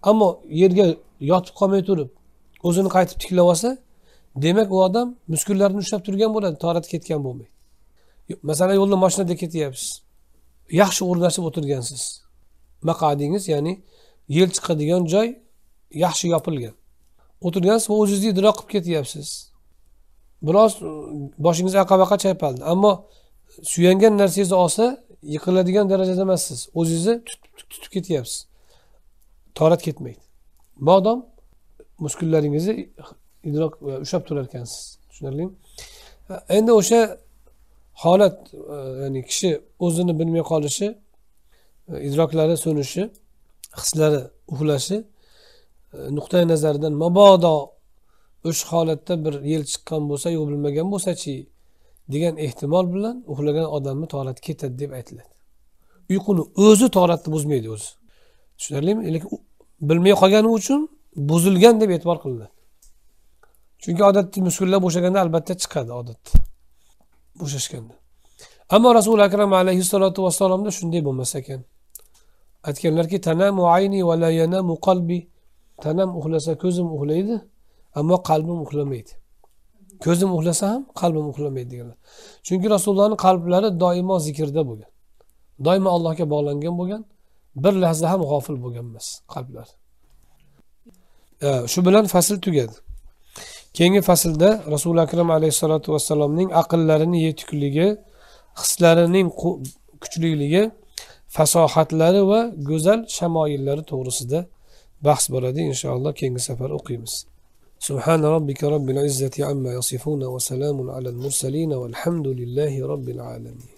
ammo yerga yotib qolmay turib o'zini qaytib tiklab olsa demak u odam muskullarini ushlab turgan bo'ladi torat ketgan bo'lmaydi masalan yo'lda mashinada ketyapsiz yaxshi o'rnashib o'tirgansiz maqadingiz ya'ni yel chiqadigan joy yaxshi yopilgan o'tirgansiz va o'zingizni idrok qilib ketyapsiz biroz e, boshingiz aqa baqa chaypaldi ammo suyangan narsangizni olsa yiqiladigan darajada emassiz o'zingizni tutib ketyapsiz torat ketmaydi modom muskullaringizni e, idrok e, ushlab turar ekansiz tushunarlimi endi o'sha holat e, ya'ni kishi o'zini bilmay qolishi e, idroklari so'nishi hislari uxlashi e, nuqtai nazaridan mabodo o'sha holatda bir yil chiqqan bo'lsa yo'q bilmagan bo'lsachi degan ehtimol bilan uxlagan odamni torati ketadi deb aytiladi uyquni o'zi toratni buzmaydi o'zi tushunarlimi lekin bilmay qolgani uchun buzilgan deb e'tibor qilinadi chunki odatda muskullar bo'shaganda albatta chiqadi odatda bo'shashganda ammo rasuli akram alayhissalotu vassalomda shunday bo'lmas ekan aytganlarki tanamu ayni va la yanamu qalbi tanam uxlasa ko'zim uxlaydi ammo qalbim uxlamaydi ko'zim uxlasa ham qalbim uxlamaydi deganlar chunki rasulullohni qalblari doimo zikrda bo'lgan doimo allohga bog'langan bo'lgan bir lahza ham g'ofil bo'lgan emas qalblar shu bilan fasl tugadi keyingi faslda rasuli akram alayhissalotu vassalomning aqllarini yetukligi hislarining kuchliligi fasohatlari va go'zal shamoyillari to'g'risida bahs bo'ladi inshaalloh keyingi safar o'qiymiz سبحان ربك رب العزة عما يصفون وسلام على المرسلين والحمد لله رب العالمين